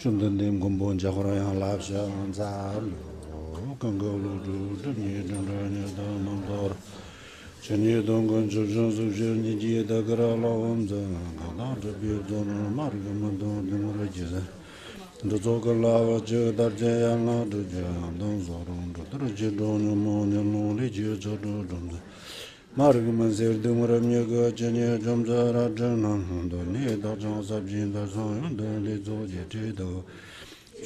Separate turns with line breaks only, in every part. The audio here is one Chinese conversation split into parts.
चंदन ने मोंबोन जागुरया लावसा अनजालो ओ गंगालो दुद ने ननदा ननदार चनेय दोंगों जोंजोस जोंनि दिए दग्रो लावम द नलर बिर दन मार यम दनोरज द जोगुर लाव ज दरजया 마르그만 зэрд мураняга джане джомза раджана ндунэ даджазап джиндар зоун дале зодже дэдо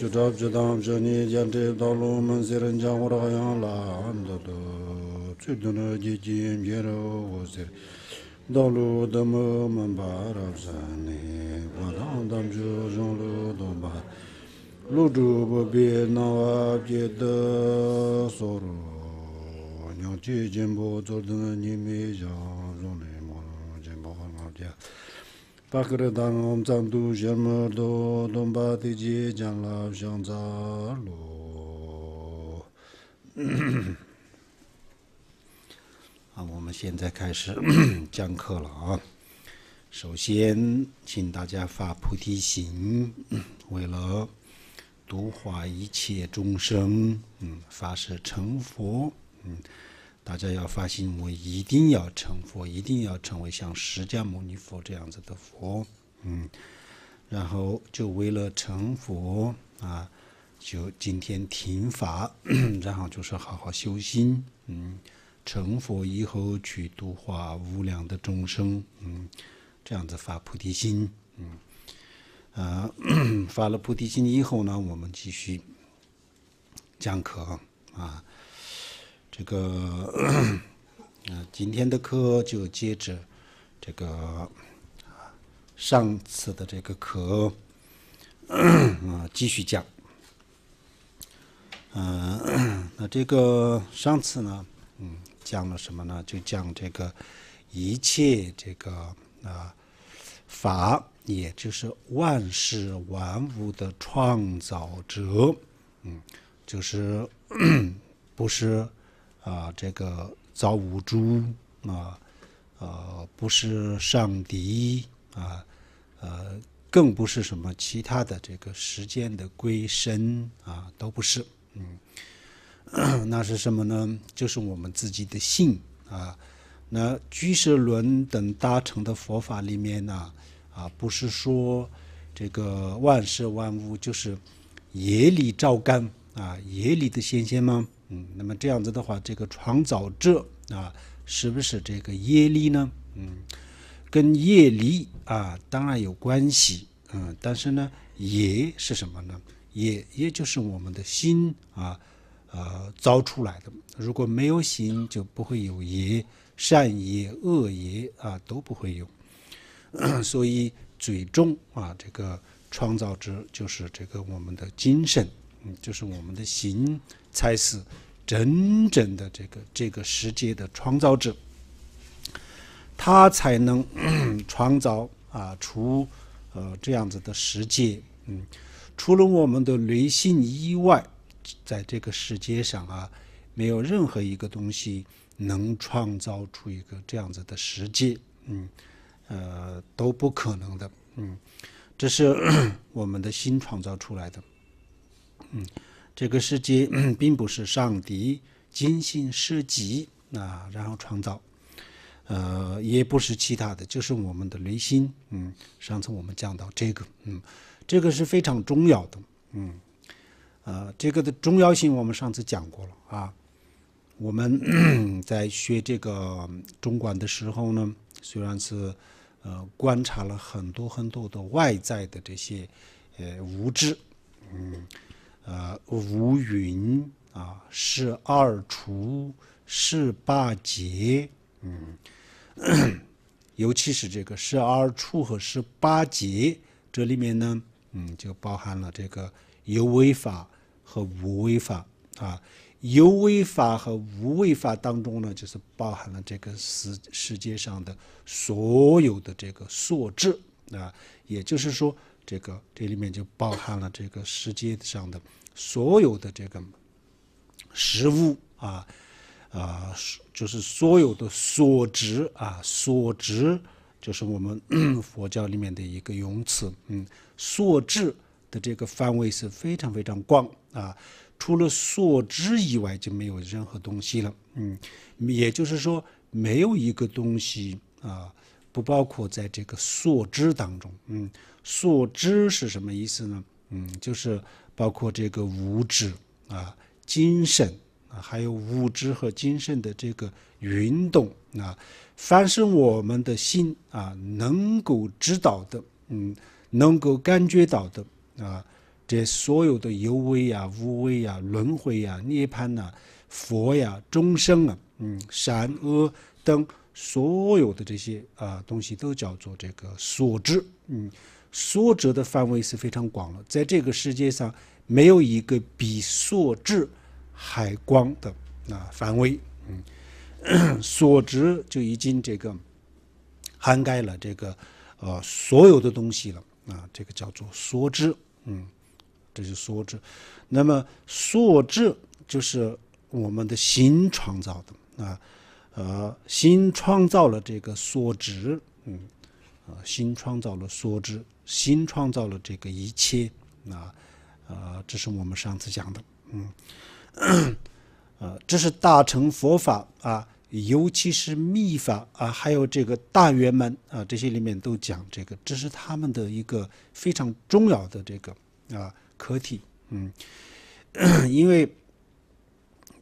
чудоп чудамджане джантэ дало музэрэн джангрогаян лан дуду цыдна диджин гэро возер долу дэммэм баравзане вадодам джужолу дуба 好，
我们现在开始讲 课了啊！首先，请大家发菩提心，为了度化一切众生，嗯，发誓成佛，嗯。大家要发心，我一定要成佛，一定要成为像释迦牟尼佛这样子的佛，嗯。然后就为了成佛啊，就今天听法，然后就是好好修心，嗯。成佛以后去度化无量的众生，嗯。这样子发菩提心，嗯。啊，发了菩提心以后呢，我们继续讲课啊。这个，嗯，今天的课就接着这个，上次的这个课，啊，继续讲。嗯，那这个上次呢，嗯，讲了什么呢？就讲这个一切这个啊法，也就是万事万物的创造者，嗯，就是 不是。啊，这个造五珠，啊，呃，不是上敌啊，呃，更不是什么其他的这个时间的归身啊，都不是。嗯，那是什么呢？就是我们自己的性啊。那居士伦等大乘的佛法里面呢，啊，不是说这个万事万物就是业力照干啊，业力的显现吗？那么这样子的话，这个创造者啊，是不是这个业力呢？嗯，跟业力啊，当然有关系。嗯，但是呢，也是什么呢？也也就是我们的心啊，呃，造出来的。如果没有心，就不会有业，善业、恶业啊都不会有。所以最终啊，这个创造之就是这个我们的精神，嗯，就是我们的心才是。真正的这个这个世界的创造者，他才能 创造啊出呃这样子的世界。嗯，除了我们的内性以外，在这个世界上啊，没有任何一个东西能创造出一个这样子的世界。嗯，呃，都不可能的。嗯，这是 我们的心创造出来的。嗯。这个世界 并不是上帝精心设计啊，然后创造，呃，也不是其他的，就是我们的内心。嗯，上次我们讲到这个，嗯，这个是非常重要的。嗯，呃，这个的重要性我们上次讲过了啊。我们 在学这个中观的时候呢，虽然是呃观察了很多很多的外在的这些呃无知，嗯。呃，五云啊，是二除，是八节。嗯，尤其是这个十二除和十八节，这里面呢，嗯，就包含了这个有为法和无为法啊。有为法和无为法当中呢，就是包含了这个世世界上的所有的这个素质啊，也就是说。这个这里面就包含了这个世界上的所有的这个实物啊，啊，就是所有的所值啊，所值就是我们 佛教里面的一个用词，嗯，所值的这个范围是非常非常广啊，除了所知以外就没有任何东西了，嗯，也就是说没有一个东西啊不包括在这个所知当中，嗯。所知是什么意思呢？嗯，就是包括这个物质啊、精神啊，还有物质和精神的这个运动啊。凡是我们的心啊能够知道的，嗯，能够感觉到的啊，这所有的有为呀、无为呀、轮回呀、涅槃呐、佛呀、众生啊、嗯、善恶等所有的这些啊东西，都叫做这个所知，嗯。缩折的范围是非常广了，在这个世界上没有一个比缩指还广的啊范围，嗯，所 值就已经这个涵盖了这个呃所有的东西了啊，这个叫做缩指，嗯，这是缩指，那么缩指就是我们的心创造的啊，呃，心创造了这个缩值，嗯，啊，新创造了缩指。新创造了这个一切，啊，呃，这是我们上次讲的，嗯，呃，这是大乘佛法啊，尤其是密法啊，还有这个大圆满啊，这些里面都讲这个，这是他们的一个非常重要的这个啊课题，嗯，因为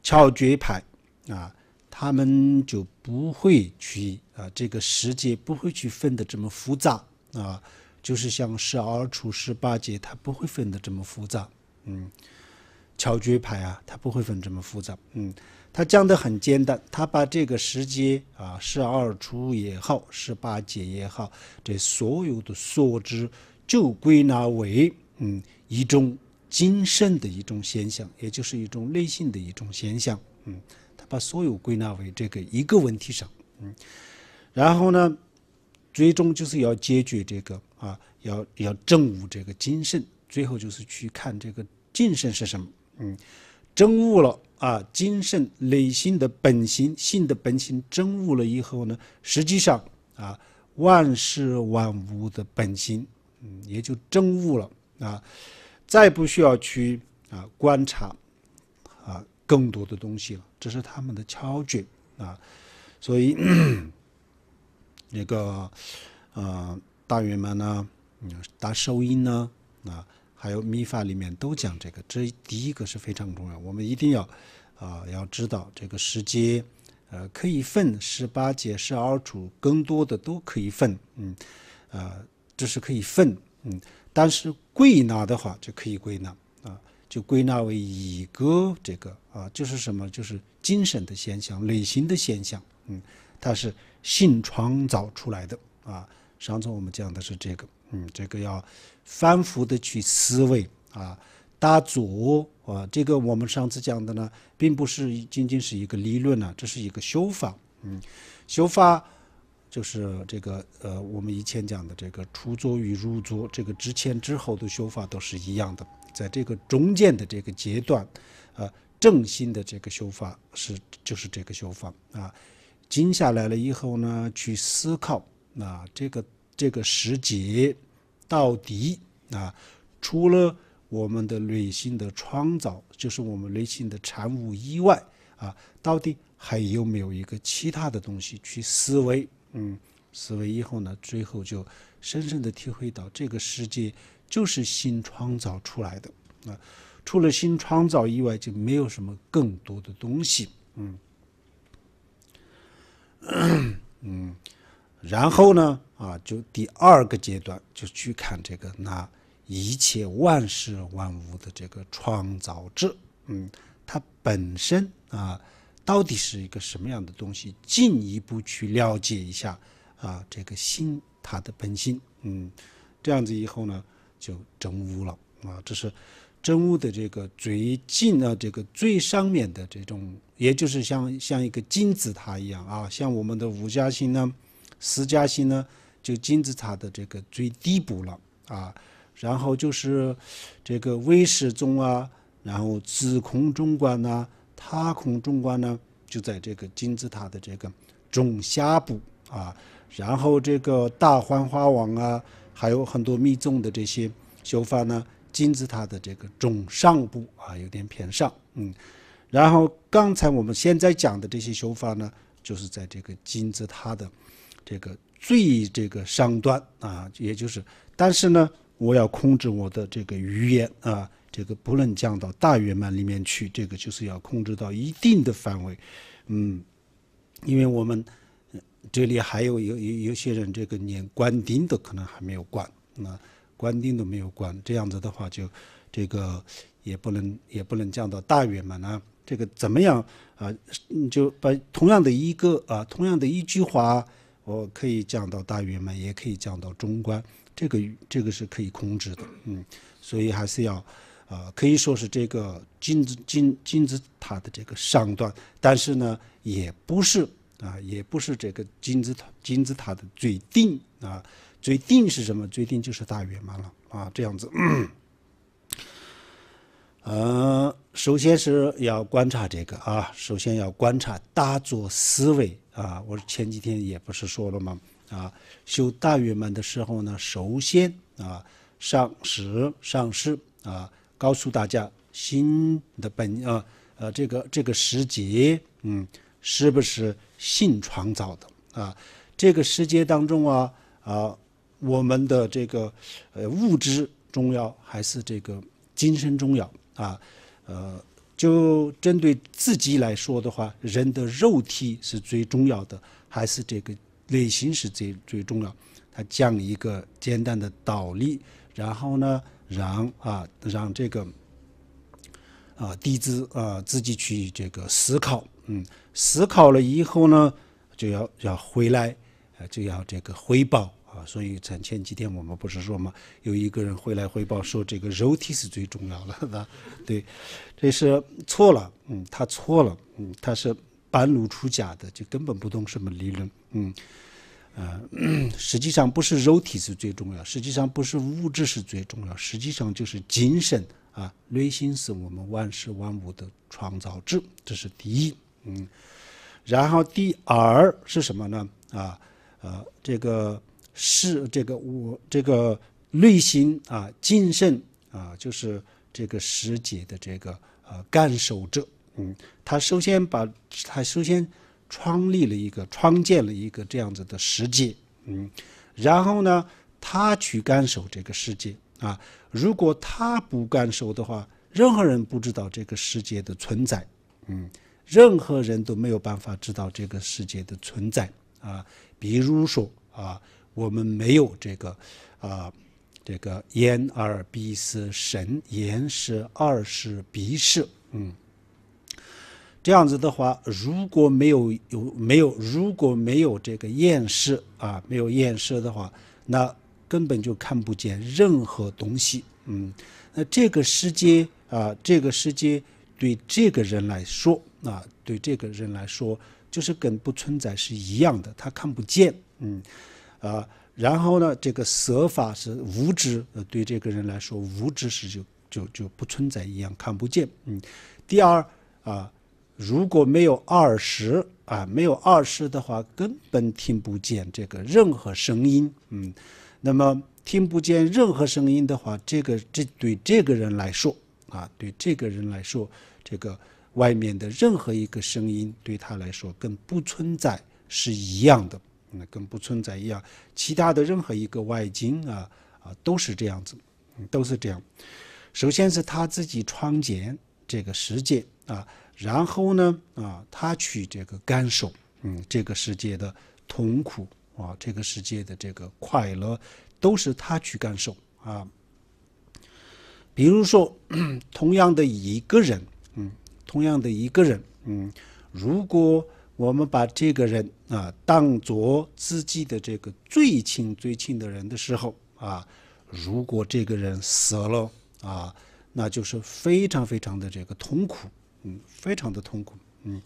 巧诀派啊，他们就不会去啊，这个世界不会去分得这么复杂啊。就是像十二除十八节，它不会分的这么复杂，嗯，巧诀牌啊，它不会分这么复杂，嗯，它讲的很简单，它把这个时节啊、十二除也好、十八节也好，这所有的数值就归纳为，嗯，一种精神的一种现象，也就是一种内心的一种现象，嗯，他把所有归纳为这个一个问题上，嗯，然后呢，最终就是要解决这个。啊，要要证悟这个精神，最后就是去看这个精神是什么。嗯，证悟了啊，精神，内心的本性，性的本性证悟了以后呢，实际上啊，万事万物的本性，嗯，也就证悟了啊，再不需要去啊观察啊更多的东西了，这是他们的窍诀啊。所以那 个呃。大圆满呢，嗯，打收音呢，啊，还有密法里面都讲这个，这第一个是非常重要，我们一定要啊，要知道这个时间，呃，可以分十八界、十二处，更多的都可以分，嗯，呃，这是可以分，嗯，但是归纳的话就可以归纳，啊，就归纳为一个这个，啊，就是什么，就是精神的现象、类型的现象，嗯，它是性创造出来的，啊。上次我们讲的是这个，嗯，这个要反复的去思维啊，打坐啊，这个我们上次讲的呢，并不是仅仅是一个理论呢，这是一个修法，嗯，修法就是这个呃，我们以前讲的这个出座与入座，这个之前之后的修法都是一样的，在这个中间的这个阶段，呃，正心的这个修法是就是这个修法啊，静下来了以后呢，去思考。那这个这个时节到底啊，除了我们的内心的创造，就是我们内心的产物以外，啊，到底还有没有一个其他的东西去思维？嗯，思维以后呢，最后就深深的体会到，这个世界就是新创造出来的。啊，除了新创造以外，就没有什么更多的东西。嗯，嗯。然后呢，啊，就第二个阶段，就去看这个那一切万事万物的这个创造者，嗯，它本身啊，到底是一个什么样的东西？进一步去了解一下，啊，这个心它的本性，嗯，这样子以后呢，就真悟了，啊，这是真悟的这个最近的这个最上面的这种，也就是像像一个金字塔一样啊，像我们的五家星呢。四加星呢，就金字塔的这个最低部了啊。然后就是这个微识宗啊，然后子空中观呐，他空中观呢，就在这个金字塔的这个中下部啊。然后这个大环花王啊，还有很多密宗的这些修法呢，金字塔的这个中上部啊，有点偏上。嗯，然后刚才我们现在讲的这些修法呢，就是在这个金字塔的。这个最这个上端啊，也就是，但是呢，我要控制我的这个语言啊，这个不能降到大圆满里面去，这个就是要控制到一定的范围，嗯，因为我们这里还有有有有些人，这个连关丁都可能还没有关，那关丁都没有关，这样子的话就这个也不能也不能降到大圆满了，这个怎么样啊？就把同样的一个啊，同样的一句话。我可以讲到大圆满，也可以讲到中观，这个这个是可以控制的，嗯，所以还是要，呃，可以说是这个金字塔的这个上段，但是呢，也不是啊，也不是这个金字塔金字塔的最顶啊，最顶是什么？最顶就是大圆满了啊，这样子。呃，首先是要观察这个啊，首先要观察大作思维。啊，我前几天也不是说了吗？啊，修大圆满的时候呢，首先啊，上师上师啊，告诉大家，心的本啊，呃，这个这个时节，嗯，是不是性创造的啊？这个时节当中啊，啊，我们的这个呃，物质重要还是这个精神重要啊？呃。就针对自己来说的话，人的肉体是最重要的，还是这个内心是最最重要？他讲一个简单的道理，然后呢，让啊让这个啊弟子啊自己去这个思考，嗯，思考了以后呢，就要要回来，就要这个回报。啊，所以前前几天我们不是说嘛，有一个人回来汇报说，这个肉体是最重要的，对，这是错了，嗯，他错了，嗯，他是半路出家的，就根本不懂什么理论，嗯，呃，实际上不是肉体是最重要，实际上不是物质是最重要，实际上就是精神啊，内心是我们万事万物的创造者，这是第一，嗯，然后第二是什么呢？啊，呃，这个。是这个我这个内心啊，精神啊，就是这个世界的这个呃感受者。嗯，他首先把他首先创立了一个，创建了一个这样子的世界。嗯，然后呢，他去感受这个世界啊。如果他不感受的话，任何人不知道这个世界的存在。嗯，任何人都没有办法知道这个世界的存在啊。比如说啊。我们没有这个，啊，这个眼耳鼻舌身，眼是耳是鼻是，嗯，这样子的话，如果没有有没有，如果没有这个眼识啊，没有眼识的话，那根本就看不见任何东西，嗯，那这个世界啊，这个世界对这个人来说啊，对这个人来说，就是跟不存在是一样的，他看不见，嗯。啊，然后呢？这个舍法是无知，呃，对这个人来说，无知是就就就不存在一样，看不见。嗯，第二啊，如果没有二十啊，没有二十的话，根本听不见这个任何声音。嗯，那么听不见任何声音的话，这个这对这个人来说啊，对这个人来说，这个外面的任何一个声音对他来说跟不存在是一样的。那跟不存在一样，其他的任何一个外境啊啊都是这样子，都是这样。首先是他自己创建这个世界啊，然后呢啊，他去这个感受，嗯，这个世界的痛苦啊，这个世界的这个快乐，都是他去感受啊。比如说，同样的一个人，嗯，同样的一个人，嗯，如果。我们把这个人啊当做自己的这个最亲最亲的人的时候啊，如果这个人死了啊，那就是非常非常的这个痛苦，嗯，非常的痛苦，嗯。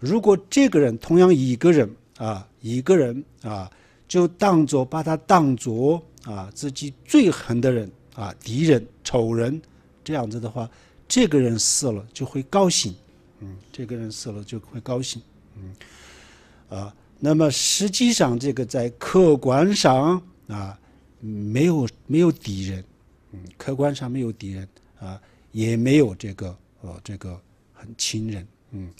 如果这个人同样一个人啊，一个人啊，就当做把他当做啊自己最恨的人啊敌人仇人这样子的话，这个人死了就会高兴，嗯，这个人死了就会高兴。嗯，啊，那么实际上这个在客观上啊，没有没有敌人，嗯，客观上没有敌人啊，也没有这个呃这个很亲人，嗯，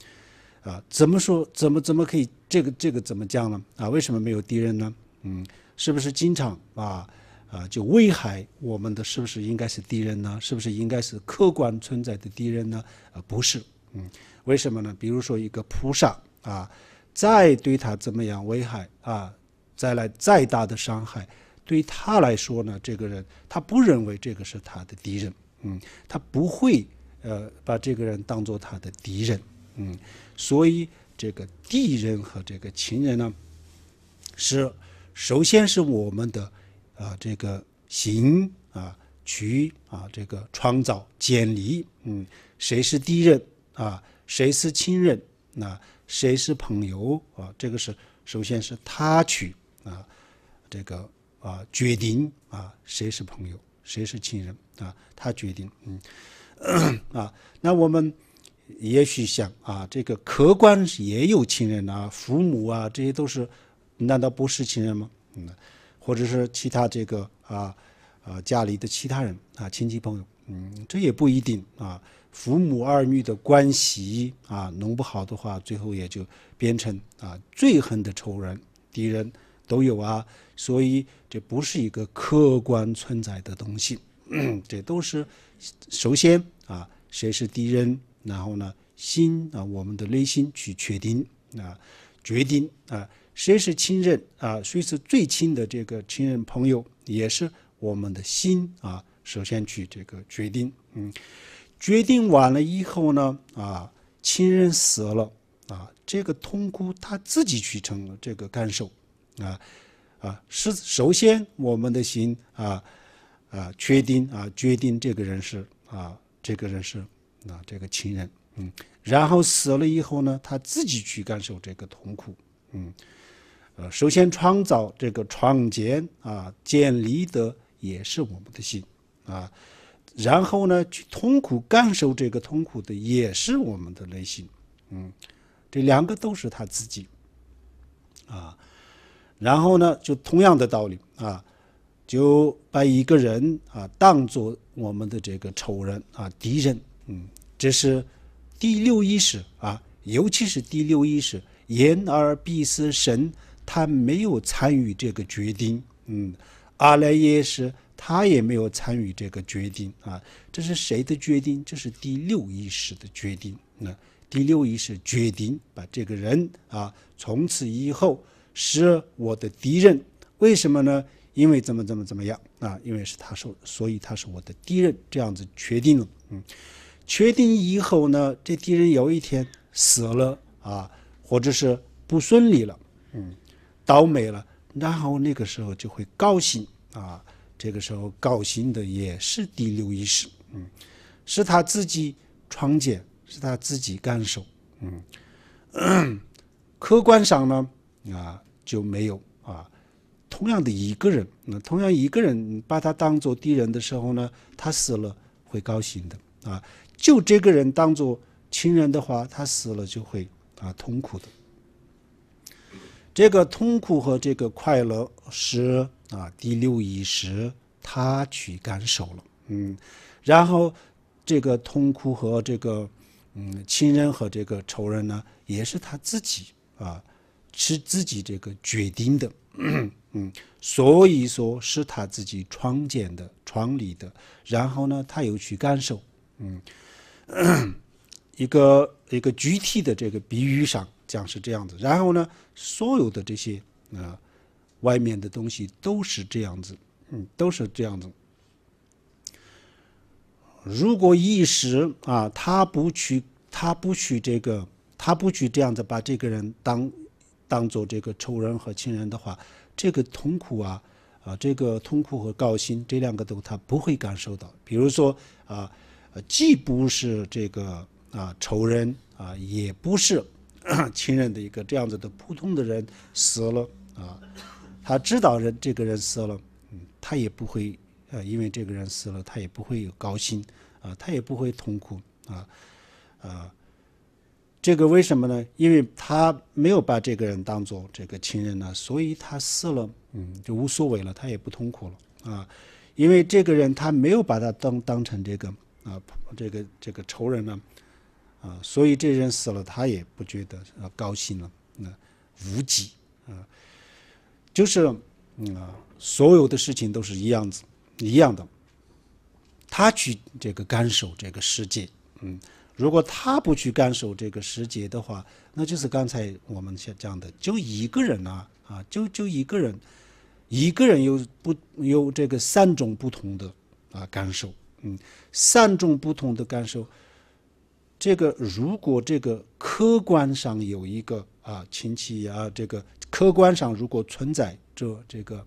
啊，怎么说怎么怎么可以这个这个怎么讲呢？啊，为什么没有敌人呢？嗯，是不是经常啊啊就危害我们的是不是应该是敌人呢？是不是应该是客观存在的敌人呢？啊，不是，嗯，为什么呢？比如说一个菩萨。啊，再对他怎么样危害啊？再来再大的伤害，对他来说呢，这个人他不认为这个是他的敌人，嗯，他不会呃把这个人当做他的敌人，嗯，所以这个敌人和这个情人呢，是首先是我们的啊这个行啊去啊这个创造建立，嗯，谁是敌人啊？谁是亲人？那。谁是朋友啊？这个是首先是他去啊，这个啊决定啊谁是朋友，谁是亲人啊，他决定。嗯，啊，那我们也许想啊，这个客观也有亲人啊，父母啊，这些都是难道不是亲人吗？嗯，或者是其他这个啊啊家里的其他人啊亲戚朋友，嗯，这也不一定啊。父母儿女的关系啊，弄不好的话，最后也就变成啊最恨的仇人、敌人都有啊。所以这不是一个客观存在的东西，这都是首先啊谁是敌人，然后呢心啊我们的内心去确定啊决定啊谁是亲人啊，谁是最亲的这个亲人朋友，也是我们的心啊首先去这个决定嗯。决定完了以后呢，啊，亲人死了，啊，这个痛苦他自己去承这个感受，啊，啊是首先我们的心啊啊决定啊决定这个人是啊这个人是啊这个亲人，嗯，然后死了以后呢，他自己去感受这个痛苦，嗯，呃，首先创造这个创建啊建立的也是我们的心，啊。然后呢，去痛苦感受这个痛苦的也是我们的内心，嗯，这两个都是他自己，啊，然后呢，就同样的道理啊，就把一个人啊当做我们的这个仇人啊敌人，嗯，这是第六意识啊，尤其是第六意识，眼耳鼻舌身，他没有参与这个决定，嗯，阿赖耶识。他也没有参与这个决定啊！这是谁的决定？这是第六意识的决定。那第六意识决定把这个人啊，从此以后是我的敌人。为什么呢？因为怎么怎么怎么样啊？因为是他说，所以他是我的敌人。这样子决定了。嗯，确定以后呢，这敌人有一天死了啊，或者是不顺利了，嗯，倒霉了，然后那个时候就会高兴啊。这个时候高兴的也是第六意识，嗯，是他自己创建，是他自己感受，嗯，客观上呢，啊就没有啊，同样的一个人，那同样一个人把他当做敌人的时候呢，他死了会高兴的啊；就这个人当做亲人的话，他死了就会啊痛苦的。这个痛苦和这个快乐是。啊，第六意识他去感受了，嗯，然后这个痛苦和这个，嗯，亲人和这个仇人呢，也是他自己啊，是自己这个决定的，嗯，所以说是他自己创建的、创立的，然后呢，他又去感受，嗯，一个一个具体的这个比喻上讲是这样子，然后呢，所有的这些啊。外面的东西都是这样子，嗯，都是这样子。如果一时啊，他不去，他不去这个，他不去这样子把这个人当当做这个仇人和亲人的话，这个痛苦啊，啊，这个痛苦和高兴这两个都他不会感受到。比如说啊，既不是这个啊仇人啊，也不是亲人的一个这样子的普通的人死了啊。他知道人这个人死了，嗯，他也不会呃，因为这个人死了，他也不会有高兴啊，他也不会痛苦啊，啊，这个为什么呢？因为他没有把这个人当做这个亲人呢，所以他死了，嗯，就无所谓了，他也不痛苦了啊，因为这个人他没有把他当当成这个啊这个这个仇人呢啊，所以这人死了，他也不觉得高兴了，那无极啊。就是，啊，所有的事情都是一样子，一样的。他去这个感受这个世界，嗯，如果他不去感受这个世界的话，那就是刚才我们讲的，就一个人啊，啊，就就一个人，一个人有不有这个三种不同的啊感受，嗯，三种不同的感受，这个如果这个客观上有一个。啊，亲戚啊，这个客观上如果存在着这个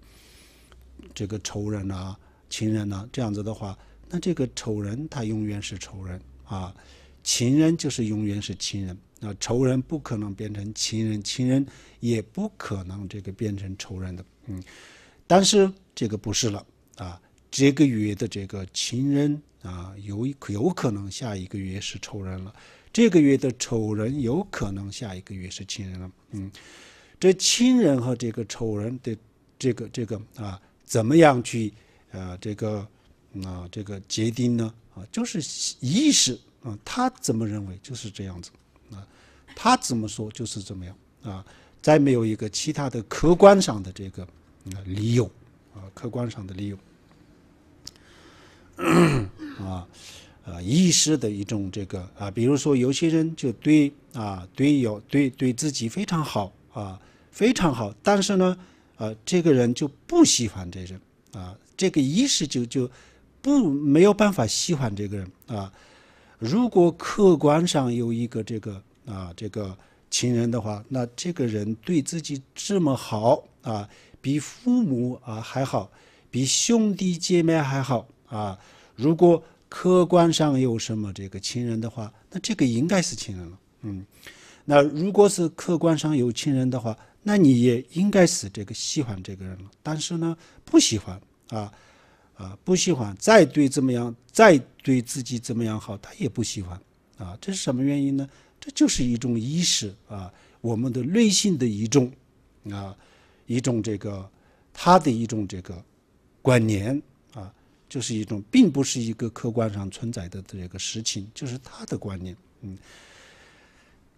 这个仇人啊、亲人啊这样子的话，那这个仇人他永远是仇人啊，情人就是永远是亲人啊，仇人不可能变成亲人，亲人也不可能这个变成仇人的。嗯，但是这个不是了啊，这个月的这个情人啊，有有可能下一个月是仇人了。这个月的丑人有可能下一个月是亲人了，嗯，这亲人和这个丑人的这个这个啊，怎么样去啊这个啊这个决定呢？啊，就是意识啊，他怎么认为就是这样子啊，他怎么说就是怎么样啊，再没有一个其他的客观上的这个啊理由啊，客观上的理由 啊。呃，意识的一种这个啊，比如说有些人就对啊，对友对对自己非常好啊，非常好。但是呢，呃，这个人就不喜欢这人啊，这个意识就就不没有办法喜欢这个人啊。如果客观上有一个这个啊，这个情人的话，那这个人对自己这么好啊，比父母啊还好，比兄弟姐妹还好啊。如果客观上有什么这个亲人的话，那这个应该是亲人了。嗯，那如果是客观上有亲人的话，那你也应该是这个喜欢这个人了。但是呢，不喜欢啊啊，不喜欢，再对怎么样，再对自己怎么样好，他也不喜欢啊。这是什么原因呢？这就是一种意识啊，我们的内心的一种啊，一种这个他的一种这个观念。就是一种，并不是一个客观上存在的这个实情，就是他的观念，嗯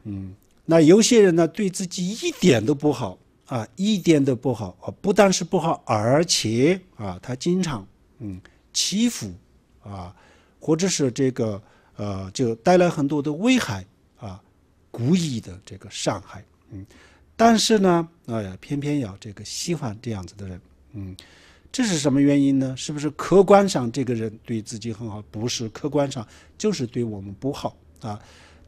嗯。那有些人呢，对自己一点都不好啊，一点都不好啊，不但是不好，而且啊，他经常嗯欺负啊，或者是这个呃，就带来很多的危害啊，故意的这个伤害，嗯。但是呢，哎呀，偏偏要这个喜欢这样子的人，嗯。这是什么原因呢？是不是客观上这个人对自己很好，不是客观上就是对我们不好啊？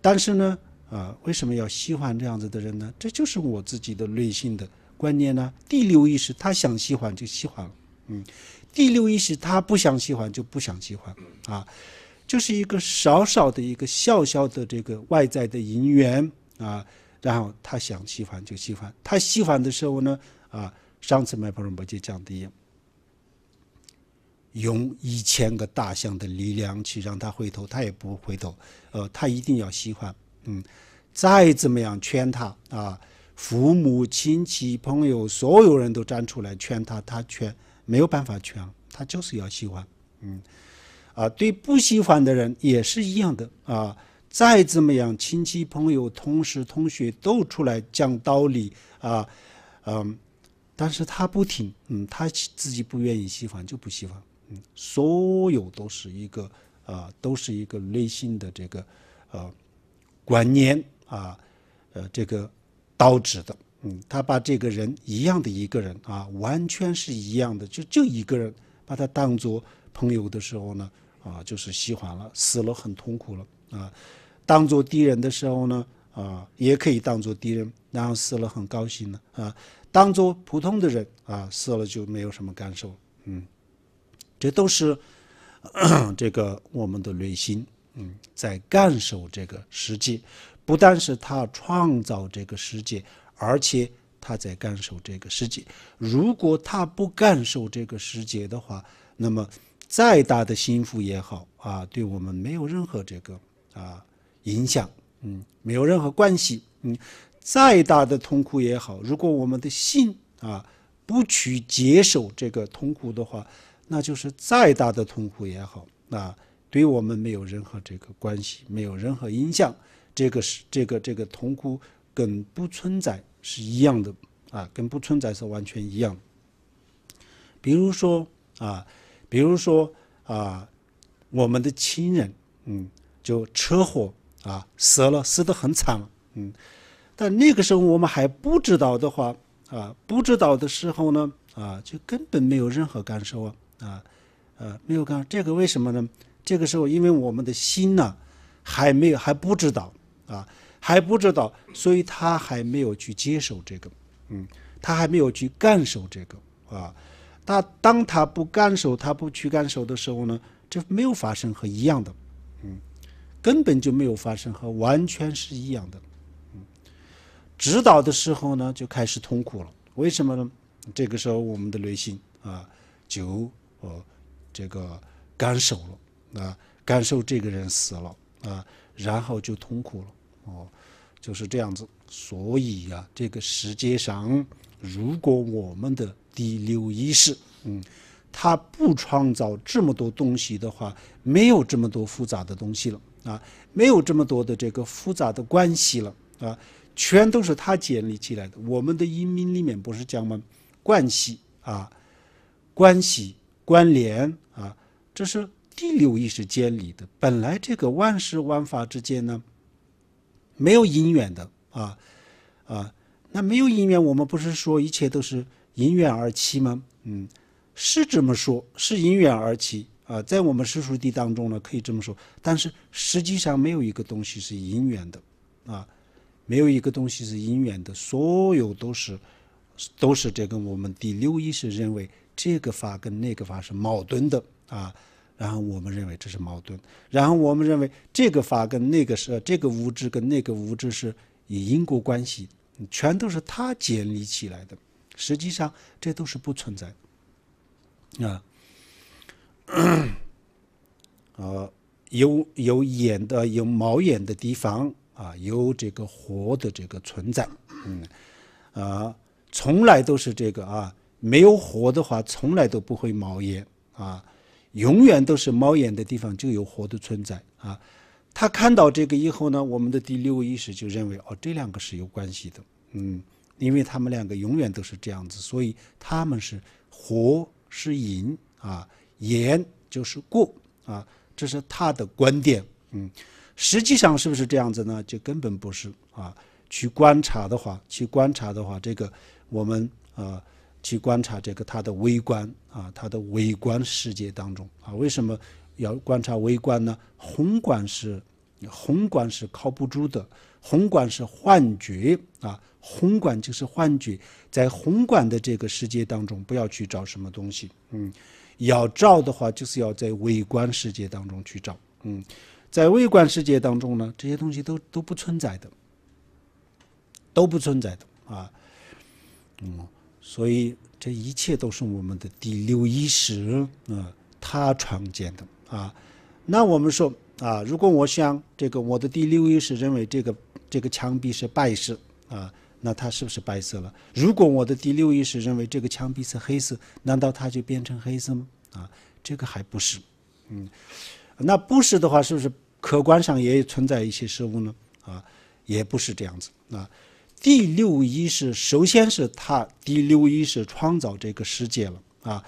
但是呢，啊，为什么要喜欢这样子的人呢？这就是我自己的内心的观念呢。第六意识，他想喜欢就喜欢，嗯，第六意识他不想喜欢就不想喜欢啊，就是一个少少的一个小小的这个外在的因缘啊，然后他想喜欢就喜欢，他喜欢的时候呢，啊，上次买保险伯就降低用一千个大象的力量去让他回头，他也不回头。呃，他一定要喜欢，嗯，再怎么样劝他啊，父母亲戚朋友所有人都站出来劝他，他劝没有办法劝，他就是要喜欢，嗯，啊，对不喜欢的人也是一样的啊，再怎么样亲戚朋友同事同学都出来讲道理啊，嗯，但是他不听，嗯，他自己不愿意喜欢就不喜欢。所有都是一个啊，都是一个内心的这个呃观念啊，呃，这个导致的。嗯，他把这个人一样的一个人啊，完全是一样的，就就一个人，把他当做朋友的时候呢，啊，就是喜欢了，死了很痛苦了啊；当做敌人的时候呢，啊，也可以当做敌人，然后死了很高兴了啊；当做普通的人啊，死了就没有什么感受。嗯。这都是 这个我们的内心，嗯，在感受这个世界。不但是他创造这个世界，而且他在感受这个世界。如果他不感受这个世界的话，那么再大的幸福也好啊，对我们没有任何这个啊影响，嗯，没有任何关系，嗯。再大的痛苦也好，如果我们的心啊不去接受这个痛苦的话，那就是再大的痛苦也好，那对我们没有任何这个关系，没有任何影响。这个是这个这个痛苦跟不存在是一样的啊，跟不存在是完全一样比如说啊，比如说啊，我们的亲人嗯，就车祸啊，死了，死得很惨嗯，但那个时候我们还不知道的话啊，不知道的时候呢啊，就根本没有任何感受啊。啊，呃，没有干这个，为什么呢？这个时候，因为我们的心呢，还没有还不知道啊，还不知道，所以他还没有去接受这个，嗯，他还没有去感受这个啊。他当他不感受，他不去感受的时候呢，这没有发生和一样的，嗯，根本就没有发生和完全是一样的，嗯。指导的时候呢，就开始痛苦了。为什么呢？这个时候我们的内心啊，就哦，这个感受了啊，感受这个人死了啊，然后就痛苦了哦，就是这样子。所以啊，这个世界上，如果我们的第六意识，嗯，它不创造这么多东西的话，没有这么多复杂的东西了啊，没有这么多的这个复杂的关系了啊，全都是它建立起来的。我们的阴明里面不是讲吗？关系啊，关系。关联啊，这是第六意识建立的。本来这个万事万法之间呢，没有因缘的啊啊，那没有因缘，我们不是说一切都是因缘而起吗？嗯，是这么说，是因缘而起啊。在我们世俗地当中呢，可以这么说，但是实际上没有一个东西是因缘的啊，没有一个东西是因缘的，所有都是都是这个我们第六意识认为。这个法跟那个法是矛盾的啊，然后我们认为这是矛盾，然后我们认为这个法跟那个是这个物质跟那个物质是以因果关系，全都是它建立起来的，实际上这都是不存在啊。呃，有有眼的有毛眼的地方啊，有这个活的这个存在，嗯，啊，从来都是这个啊。没有火的话，从来都不会冒烟啊，永远都是冒烟的地方就有火的存在啊。他看到这个以后呢，我们的第六意识就认为，哦，这两个是有关系的，嗯，因为他们两个永远都是这样子，所以他们是火是因啊，言就是过啊，这是他的观点，嗯，实际上是不是这样子呢？就根本不是啊。去观察的话，去观察的话，这个我们啊。去观察这个它的微观啊，它的微观世界当中啊，为什么要观察微观呢？宏观是宏观是靠不住的，宏观是幻觉啊，宏观就是幻觉，在宏观的这个世界当中，不要去找什么东西，嗯，要找的话，就是要在微观世界当中去找，嗯，在微观世界当中呢，这些东西都都不存在的，都不存在的啊，嗯。所以这一切都是我们的第六意识啊，他创建的啊。那我们说啊，如果我想这个我的第六意识认为这个这个墙壁是白色啊，那它是不是白色了？如果我的第六意识认为这个墙壁是黑色，难道它就变成黑色吗？啊，这个还不是。嗯，那不是的话，是不是客观上也存在一些失误呢？啊，也不是这样子啊。第六意识，首先是他第六意识创造这个世界了啊，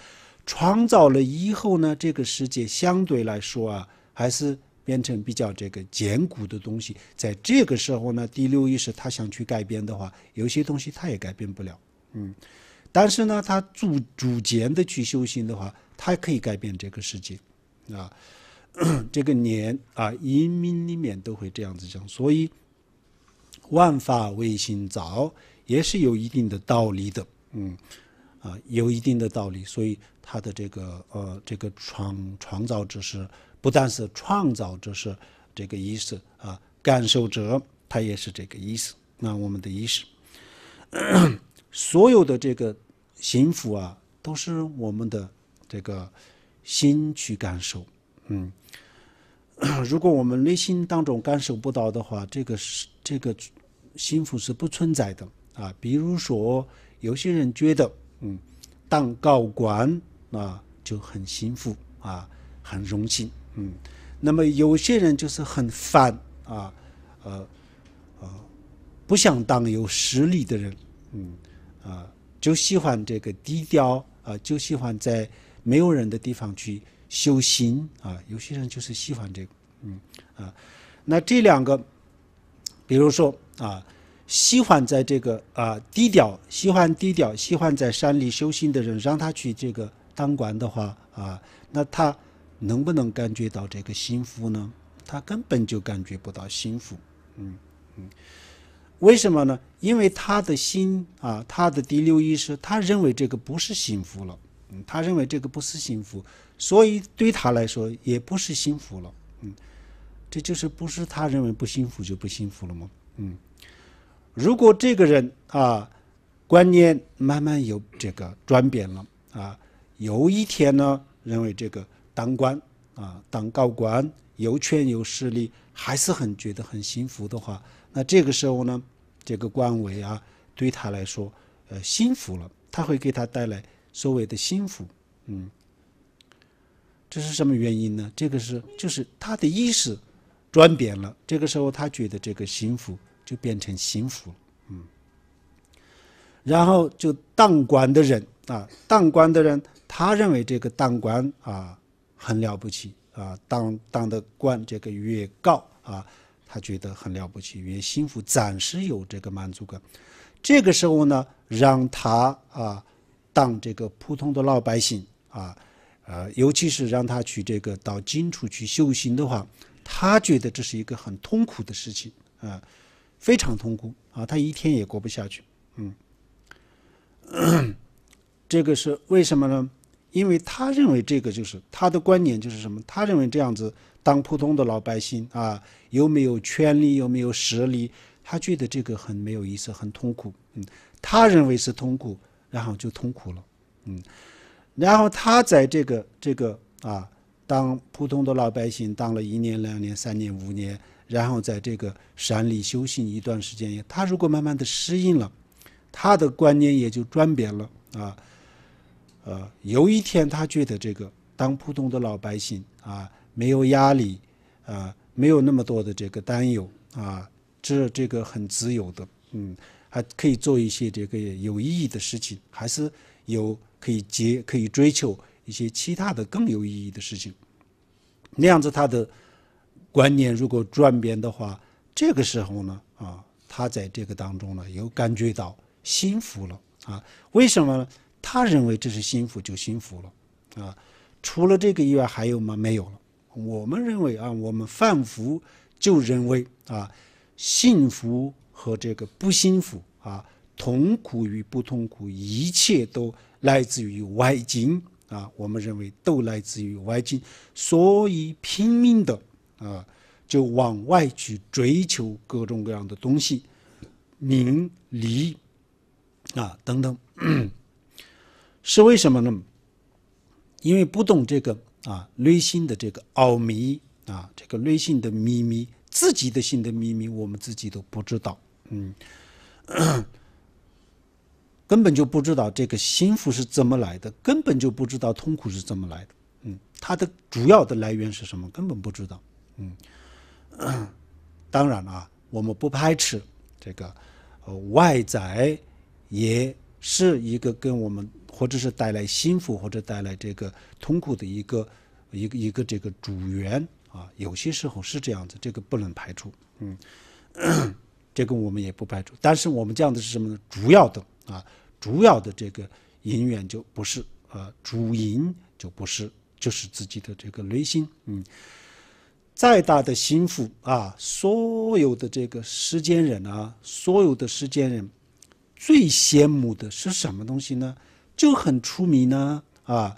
创造了以后呢，这个世界相对来说啊，还是变成比较这个坚固的东西。在这个时候呢，第六意识他想去改变的话，有些东西他也改变不了。嗯，但是呢，他逐逐渐的去修行的话，他可以改变这个世界啊，这个年啊，移民里面都会这样子讲，所以。万法唯心造，也是有一定的道理的。嗯，啊，有一定的道理，所以它的这个呃，这个创创造者是不但是创造者是这个意思啊，感受者他也是这个意思。那我们的意识，所有的这个幸福啊，都是我们的这个心去感受。嗯，如果我们内心当中感受不到的话，这个是这个。幸福是不存在的啊！比如说，有些人觉得，嗯，当高官啊就很幸福啊，很荣幸。嗯，那么有些人就是很烦啊，呃呃，不想当有实力的人。嗯啊，就喜欢这个低调啊，就喜欢在没有人的地方去修行啊。有些人就是喜欢这个。嗯啊，那这两个，比如说。啊，喜欢在这个啊低调，喜欢低调，喜欢在山里修行的人，让他去这个当官的话啊，那他能不能感觉到这个幸福呢？他根本就感觉不到幸福。
嗯嗯，
为什么呢？因为他的心啊，他的第六意识，他认为这个不是幸福了。嗯，他认为这个不是幸福，所以对他来说也不是幸福了。嗯，这就是不是他认为不幸福就不幸福了吗？嗯，如果这个人啊观念慢慢有这个转变了啊，有一天呢认为这个当官啊当高官有权有势力还是很觉得很幸福的话，那这个时候呢这个官位啊对他来说呃幸福了，他会给他带来所谓的幸福。嗯，这是什么原因呢？这个是就是他的意识。转变了，这个时候他觉得这个幸福就变成幸福了，嗯。然后就当官的人啊，当官的人，他认为这个当官啊很了不起啊，当当的官这个越高啊，他觉得很了不起，越幸福，暂时有这个满足感。这个时候呢，让他啊当这个普通的老百姓啊，呃，尤其是让他去这个到荆处去修行的话。他觉得这是一个很痛苦的事情啊，非常痛苦啊，他一天也过不下去。嗯，这个是为什么呢？因为他认为这个就是他的观念就是什么？他认为这样子当普通的老百姓啊，又没有权利，又没有实力，他觉得这个很没有意思，很痛苦。嗯，他认为是痛苦，然后就痛苦了。嗯，然后他在这个这个啊。当普通的老百姓当了一年两年三年五年，然后在这个山里修行一段时间，他如果慢慢的适应了，他的观念也就转变了啊。呃，有一天他觉得这个当普通的老百姓啊，没有压力啊，没有那么多的这个担忧啊，这这个很自由的，嗯，还可以做一些这个有意义的事情，还是有可以接可以追求。一些其他的更有意义的事情，那样子他的观念如果转变的话，这个时候呢，啊，他在这个当中呢，又感觉到幸福了啊？为什么呢？他认为这是幸福，就幸福
了啊？
除了这个以外还有吗？没有了。我们认为啊，我们反复就认为啊，幸福和这个不幸福啊，痛苦与不痛苦，一切都来自于外境。啊，我们认为都来自于外境，所以拼命的啊，就往外去追求各种各样的东西、名利啊等等，是为什么呢？因为不懂这个啊内心的这个奥秘啊，这个内心的秘密，自己的心的秘密，我们自己都不知道。嗯。根本就不知道这个幸福是怎么来的，根本就不知道痛苦是怎么来的。嗯，它的主要的来源是什么？根本不知道。嗯，当然啊，我们不排斥这个外在，也是一个跟我们或者是带来幸福或者带来这个痛苦的一个一个一个这个主源啊。有些时候是这样子，这个不能排除。嗯，这个我们也不排除。但是我们这样的是什么呢？主要的啊。主要的这个银缘就不是啊，主银就不是，就是自己的这个内心。嗯，再大的幸福啊，所有的这个世间人啊，所有的世间人最羡慕的是什么东西呢？就很出名呢啊，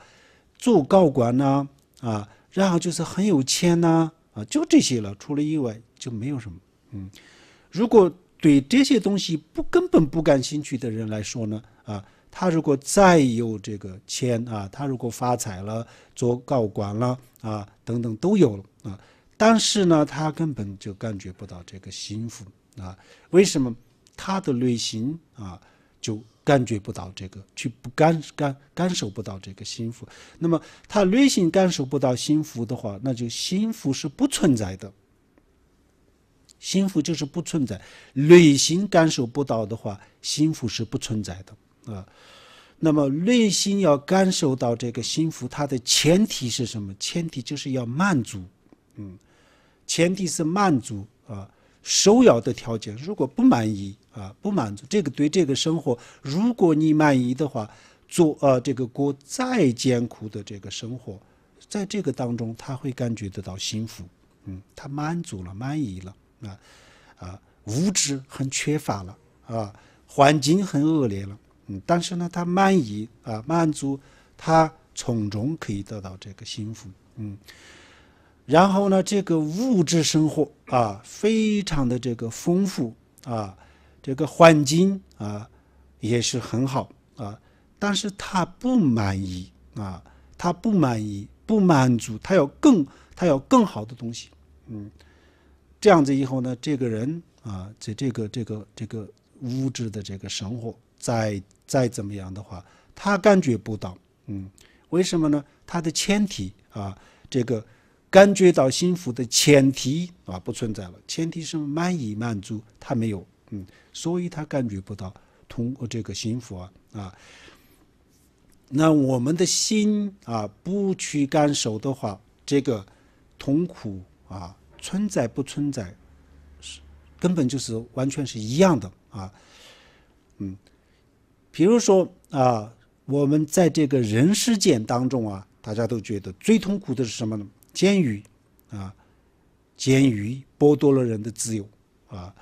做高管呢啊，然后就是很有钱呢啊，就这些了，除了以外就没有什么。嗯，如果。对这些东西不根本不感兴趣的人来说呢，啊，他如果再有这个钱啊，他如果发财了，做高管了啊，等等都有了啊，但是呢，他根本就感觉不到这个幸福啊。为什么？他的内心啊，就感觉不到这个，去不感感感受不到这个幸福。那么，他内心感受不到幸福的话，那就幸福是不存在的。幸福就是不存在，内心感受不到的话，幸福是不存在
的啊。
那么内心要感受到这个幸福，它的前提是什么？前提就是要满足，嗯，前提是满足啊，首要的条件。如果不满意啊，不满足这个对这个生活，如果你满意的话，做呃这个过再艰苦的这个生活，在这个当中他会感觉得到幸福，嗯，他满足了，满意了。啊啊，物质很缺乏了啊，环境很恶劣了，嗯，但是呢，他满意啊，满足他从中可以得到这个幸福，嗯，然后呢，这个物质生活啊，非常的这个丰富啊，这个环境啊也是很好啊，但是他不满意啊，他不满意，不满足，他要更，他要更好的东西，嗯。这样子以后呢，这个人啊，在这个这个这个物质的这个生活再再怎么样的话，他感觉不到，嗯，为什么呢？他的前提啊，这个感觉到幸福的前提啊，不存在了。前提是满意满足，他没有，嗯，所以他感觉不到通过这个幸福啊啊。那我们的心啊，不去感受的话，这个痛苦啊。存在不存在，是根本就是完全是一样的啊。嗯，比如说啊，我们在这个人世间当中啊，大家都觉得最痛苦的是什么呢？监狱啊，监狱剥夺了人的自由啊，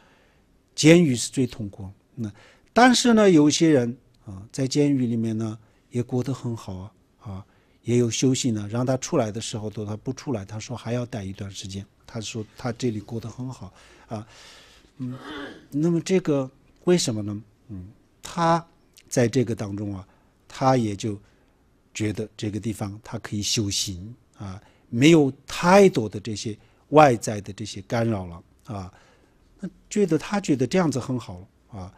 监狱是最痛苦。那但是呢，有些人啊，在监狱里面呢，也过得很好啊，也有休息呢。让他出来的时候都他不出来，他说还要待一段时间。他说他这里过得很好，啊，嗯，那么这个为什么呢？嗯，他在这个当中啊，他也就觉得这个地方他可以修行啊，没有太多的这些外在的这些干扰了啊，那觉得他觉得这样子很好啊，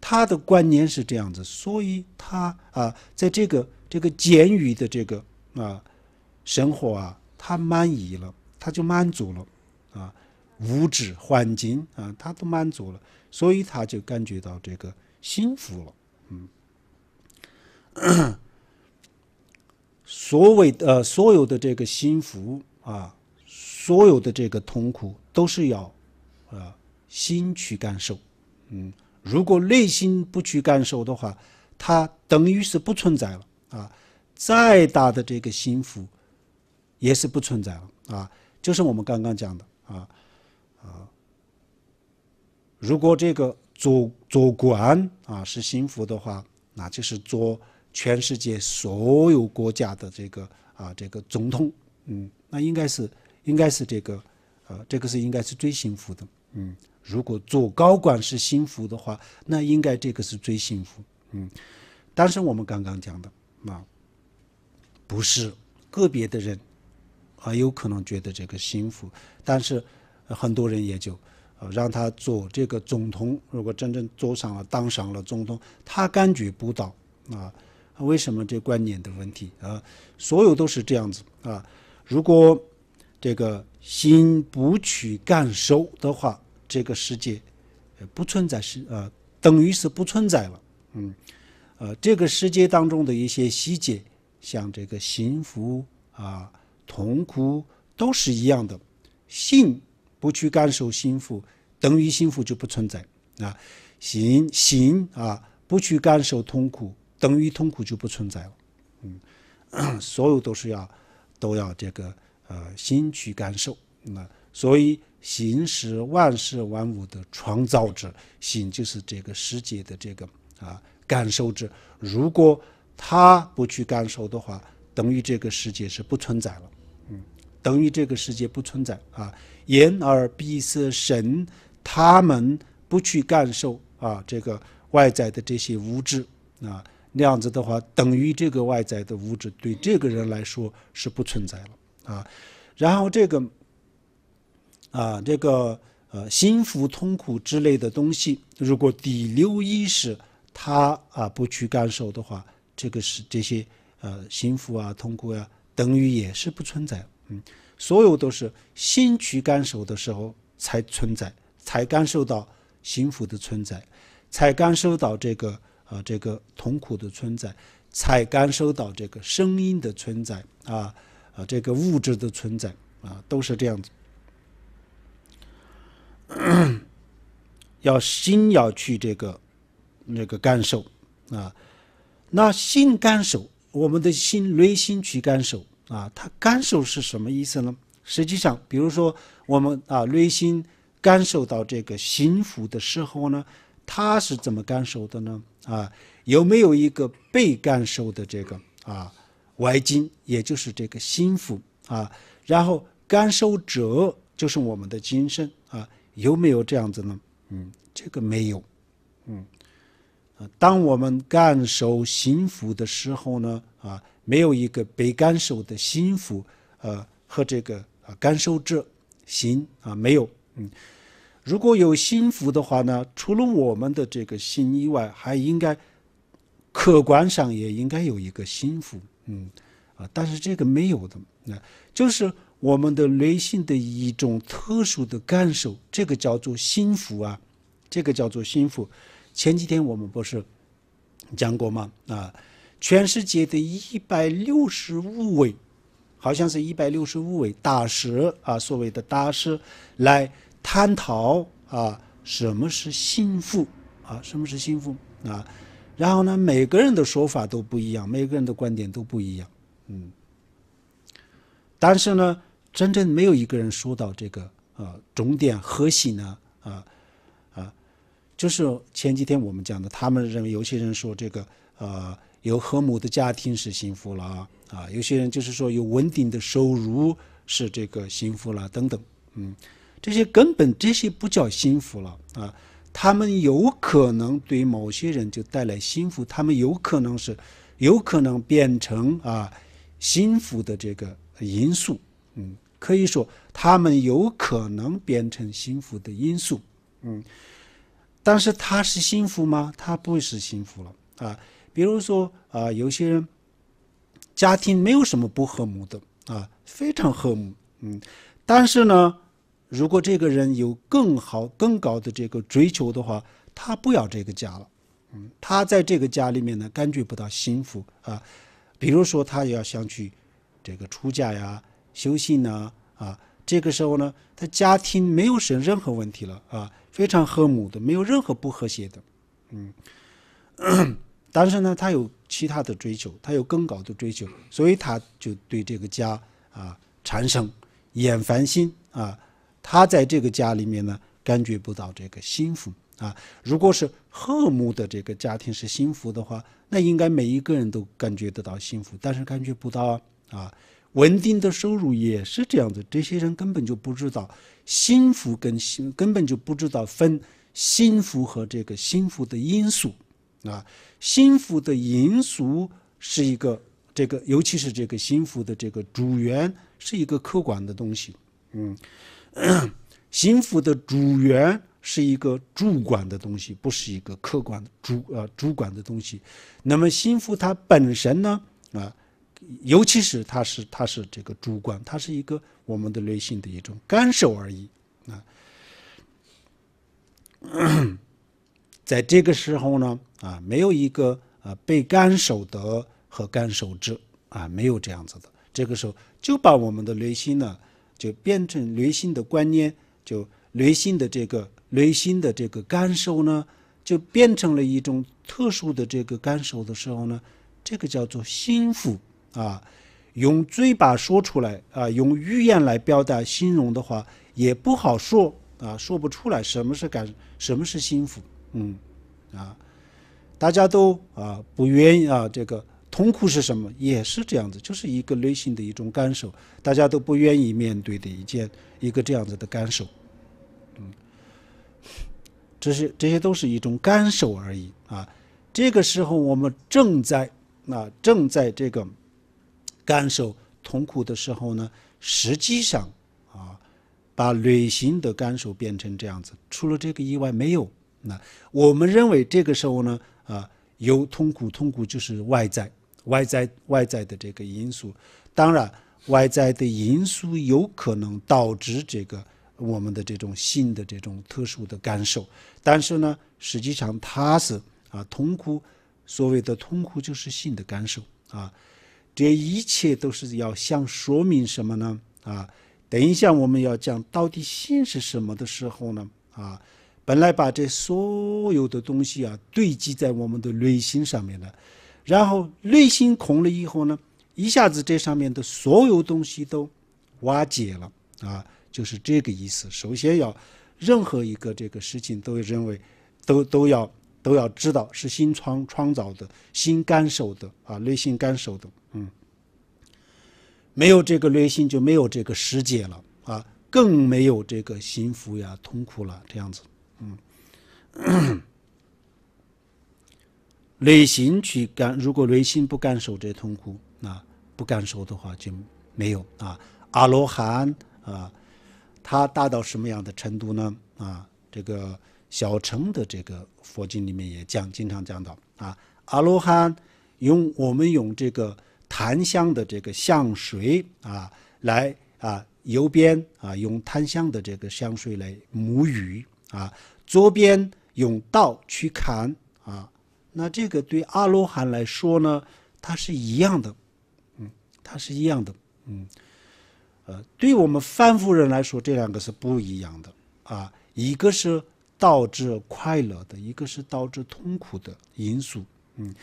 他的观念是这样子，所以他啊，在这个这个监狱的这个啊生活啊，他满意了，他就满足了。啊，物质环境啊，他都满足了，所以他就感觉到这个幸福了。嗯，所谓呃，所有的这个幸福啊，所有的这个痛苦，都是要呃心去感受。嗯，如果内心不去感受的话，它等于是不存在了啊。再大的这个幸福，也是不存在了啊。就是我们刚刚讲的。啊啊！如果这个做做官啊是幸福的话，那就是做全世界所有国家的这个啊这个总统，嗯，那应该是应该是这个呃这个是应该是最幸福的，嗯。如果做高管是幸福的话，那应该这个是最幸福，嗯。但是我们刚刚讲的啊，不是个别的人。还有可能觉得这个幸福，但是很多人也就，让他做这个总统。如果真正做上了、当上了总统，他感觉不到啊。为什么这观念的问题啊？所有都是这样子啊。如果这个心不去感受的话，这个世界不存在是呃，等于是不存在了。嗯，呃，这个世界当中的一些细节，像这个幸福啊。痛苦都是一样的，心不去感受幸福，等于幸福就不存在啊；心心啊，不去感受痛苦，等于痛苦就不存在了。嗯，所有都是要都要这个呃心去感受。那所以，心是万事万物的创造者，心就是这个世界的这个啊感受者。如果他不去感受的话，等于这个世界是不存在了。等于这个世界不存在啊！眼耳鼻舌神，他们不去感受啊，这个外在的这些物质啊，那样子的话，等于这个外在的物质对这个人来说是不存在了啊。然后这个啊，这个呃，幸福痛苦之类的东西，如果第六意识他啊不去感受的话，这个是这些呃，幸福啊，痛苦啊，等于也是不存在。嗯，所有都是心去感受的时候才存在，才感受到幸福的存在，才感受到这个呃这个痛苦的存在，才感受到这个声音的存在啊啊这个物质的存在啊都是这样子，要心要去这个那个感受啊，那心感受，我们的心内心去感受。啊，他感受是什么意思呢？实际上，比如说我们啊内心感受到这个幸福的时候呢，他是怎么感受的呢？啊，有没有一个被感受的这个啊外境，也就是这个幸福啊？然后感受者就是我们的精神啊，有没有这样子呢？嗯，这个没有。嗯，啊，当我们感受幸福的时候呢，啊。没有一个被感受的心福，呃，和这个啊感受者心啊没有。嗯，如果有心福的话呢，除了我们的这个心以外，还应该客观上也应该有一个心福。嗯，啊，但是这个没有的，那就是我们的内心的一种特殊的感受，这个叫做心福啊，这个叫做心福。前几天我们不是讲过吗？啊。全世界的一百六十五位，好像是一百六十五位大师啊，所谓的大师来探讨啊，什么是幸福啊？什么是幸福啊？然后呢，每个人的说法都不一样，每个人的观点都不一样。嗯，但是呢，真正没有一个人说到这个呃重点核心呢啊啊，就是前几天我们讲的，他们认为有些人说这个呃。有和睦的家庭是幸福了啊有些人就是说有稳定的收入是这个幸福了等等，嗯，这些根本这些不叫幸福了啊！他们有可能对某些人就带来幸福，他们有可能是有可能变成啊幸福的这个因素，嗯，可以说他们有可能变成幸福的因素，嗯，但是他是幸福吗？他不是幸福了啊！比如说啊，有些人家庭没有什么不和睦的啊，非常和睦。嗯，但是呢，如果这个人有更好、更高的这个追求的话，他不要这个家了。嗯，他在这个家里面呢，感觉不到幸福啊。比如说，他要想去这个出家呀、修行呢，啊，这个时候呢，他家庭没有什任何问题了啊，非常和睦的，没有任何不和谐的。嗯。但是呢，他有其他的追求，他有更高的追求，所以他就对这个家啊产生厌烦心啊。他在这个家里面呢，感觉不到这个幸福啊。如果是和睦的这个家庭是幸福的话，那应该每一个人都感觉得到幸福，但是感觉不到啊。稳定的收入也是这样子，这些人根本就不知道幸福跟幸，根本就不知道分幸福和这个幸福的因素。啊，幸福的因俗是一个这个，尤其是这个幸福的这个主源是一个客观的东西。嗯，幸福的主源是一个主观的东西，不是一个客观主呃主观的东西。那么幸福它本身呢啊，尤其是它是它是这个主观，它是一个我们的内心的一种感受而已啊。在这个时候呢，啊，没有一个呃被感受的和感受之啊，没有这样子的。这个时候就把我们的内心呢，就变成内心的观念，就内心的这个内心的这个感受呢，就变成了一种特殊的这个感受的时候呢，这个叫做心腹啊。用嘴巴说出来啊，用语言来表达形容的话也不好说啊，说不出来什么是感，什么是心腹。嗯，啊，大家都啊不愿意啊，这个痛苦是什么？也是这样子，就是一个内心的一种感受，大家都不愿意面对的一件一个这样子的感受。嗯，这些这些都是一种感受而已啊。这个时候我们正在啊正在这个感受痛苦的时候呢，实际上啊，把内心的感受变成这样子，除了这个以外没有。那我们认为这个时候呢，啊，有痛苦，痛苦就是外在、外在、外在的这个因素。当然，外在的因素有可能导致这个我们的这种性的这种特殊的感受。但是呢，实际上它是啊，痛苦，所谓的痛苦就是性的感受啊。这一切都是要想说明什么呢？啊，等一下我们要讲到底性是什么的时候呢？啊。本来把这所有的东西啊堆积在我们的内心上面的，然后内心空了以后呢，一下子这上面的所有东西都瓦解了啊，就是这个意思。首先要任何一个这个事情都认为，都都要都要知道是心创创造的，心感受的啊，内心感受的。嗯，没有这个内心就没有这个世界了啊，更没有这个幸福呀、痛苦了这样子。嗯，内心去感，如果内心不感受这痛苦，那不感受的话就没有啊。阿罗汉啊，他达到什么样的程度呢？啊，这个小乘的这个佛经里面也讲，经常讲到啊，阿罗汉用我们用这个檀香的这个香水啊，来啊游边啊，用檀香的这个香水来沐浴。啊，左边用刀去砍啊，那这个对阿罗汉来说呢，它是一样的，嗯，它是一样的，嗯，呃，对我们凡夫人来说，这两个是不一样的啊，一个是导致快乐的，一个是导致痛苦的因素，嗯，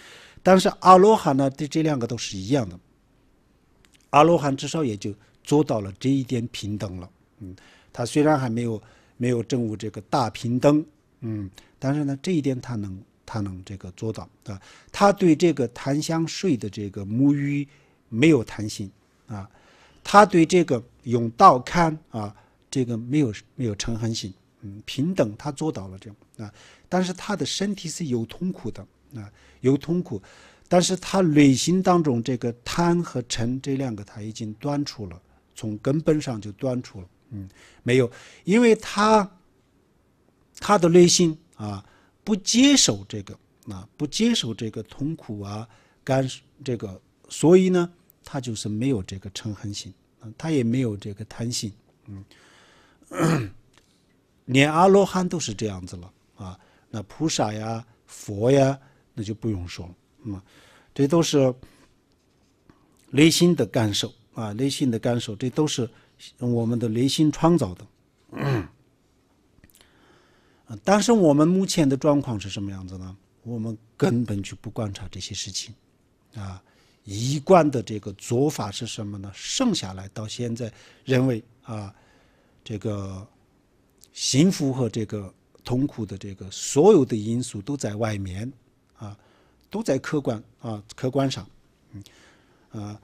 但是阿罗汉呢，对这两个都是一样的，阿罗汉至少也就做到了这一点平等了，嗯，他虽然还没有。没有政悟这个大平等，嗯，但是呢，这一点他能他能这个做到啊，他对这个檀香税的这个沐浴没有贪心啊，他对这个用道堪啊，这个没有没有嗔恨心，嗯，平等他做到了这样啊，但是他的身体是有痛苦的啊，有痛苦，但是他内心当中这个贪和嗔这两个他已经断除了，从根本上就断除了。嗯，没有，因为他，他的内心啊，不接受这个啊，不接受这个痛苦啊，干这个，所以呢，他就是没有这个嗔恨心，他也没有这个贪心，嗯，连阿罗汉都是这样子了啊，那菩萨呀、佛呀，那就不用说，了，嗯，这都是内心的感受啊，内心的感受，这都是。我们的内心创造的，但是我们目前的状况是什么样子呢？我们根本就不观察这些事情，啊！一贯的这个做法是什么呢？剩下来到现在认为啊，这个幸福和这个痛苦的这个所有的因素都在外面啊，都在客观啊客观上，嗯，啊，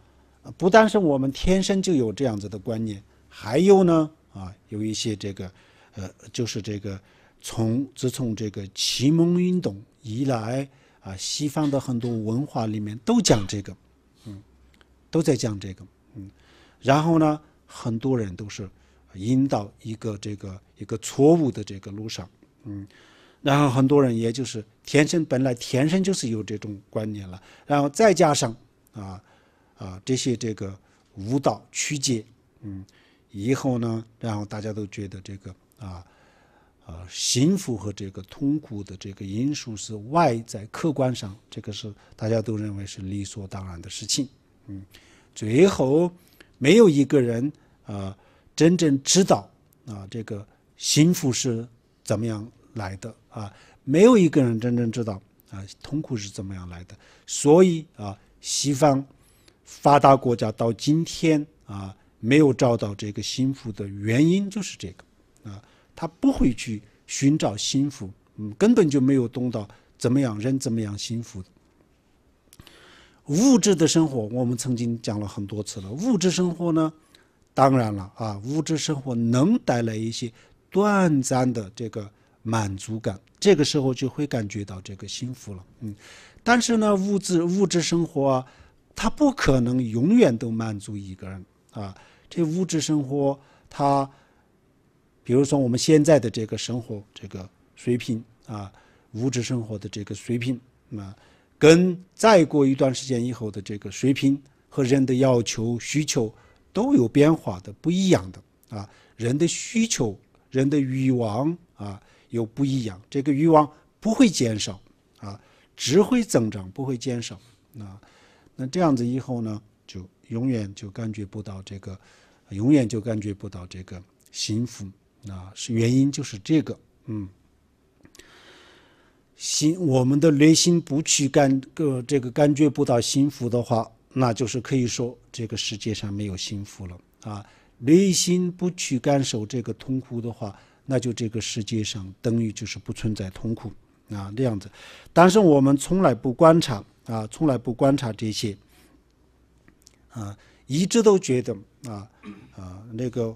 不但是我们天生就有这样子的观念。还有呢啊，有一些这个，呃，就是这个从自从这个启蒙运动以来啊，西方的很多文化里面都讲这个，嗯，都在讲这个，嗯，然后呢，很多人都是引导一个这个一个错误的这个路上，嗯，然后很多人也就是天生本来天生就是有这种观念了，然后再加上啊啊这些这个舞蹈曲解，嗯。以后呢，然后大家都觉得这个啊，呃，幸福和这个痛苦的这个因素是外在客观上，这个是大家都认为是理所当然的事情。嗯，最后没有一个人啊真正知道啊这个幸福是怎么样来的啊，没有一个人真正知道啊痛苦是怎么样来的。所以啊，西方发达国家到今天啊。没有找到这个幸福的原因就是这
个，啊，
他不会去寻找幸福，嗯，根本就没有懂到怎么样人怎么样幸福的物质的生活，我们曾经讲了很多次了。物质生活呢，当然了啊，物质生活能带来一些短暂的这个满足感，这个时候就会感觉到这个幸福了，嗯，但是呢，物质物质生活，啊，它不可能永远都满足一个人。啊，这物质生活，它，比如说我们现在的这个生活这个水平啊，物质生活的这个水平，那跟再过一段时间以后的这个水平和人的要求、需求都有变化的，不一样的啊。人的需求、人的欲望啊，又不一样。这个欲望不会减少啊，只会增长，不会减少啊。那这样子以后呢？永远就感觉不到这个，永远就感觉不到这个幸福啊！是原因就是这个，嗯，心我们的内心不去感个这个感觉不到幸福的话，那就是可以说这个世界上没有幸福了啊！内心不去感受这个痛苦的话，那就这个世界上等于就是不存在痛苦啊这样子。但是我们从来不观察啊，从来不观察这些。啊，一直都觉得啊，啊那个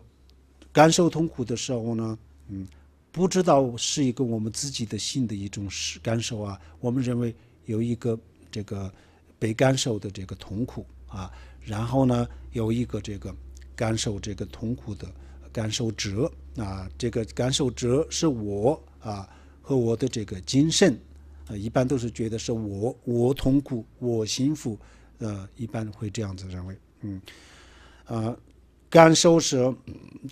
感受痛苦的时候呢，嗯，不知道是一个我们自己的心的一种感受啊。我们认为有一个这个被感受的这个痛苦啊，然后呢有一个这个感受这个痛苦的感受者啊，这个感受者是我啊，和我的这个精神啊，一般都是觉得是我我痛苦我幸福。呃，一般会这样子认为，嗯，呃，感受是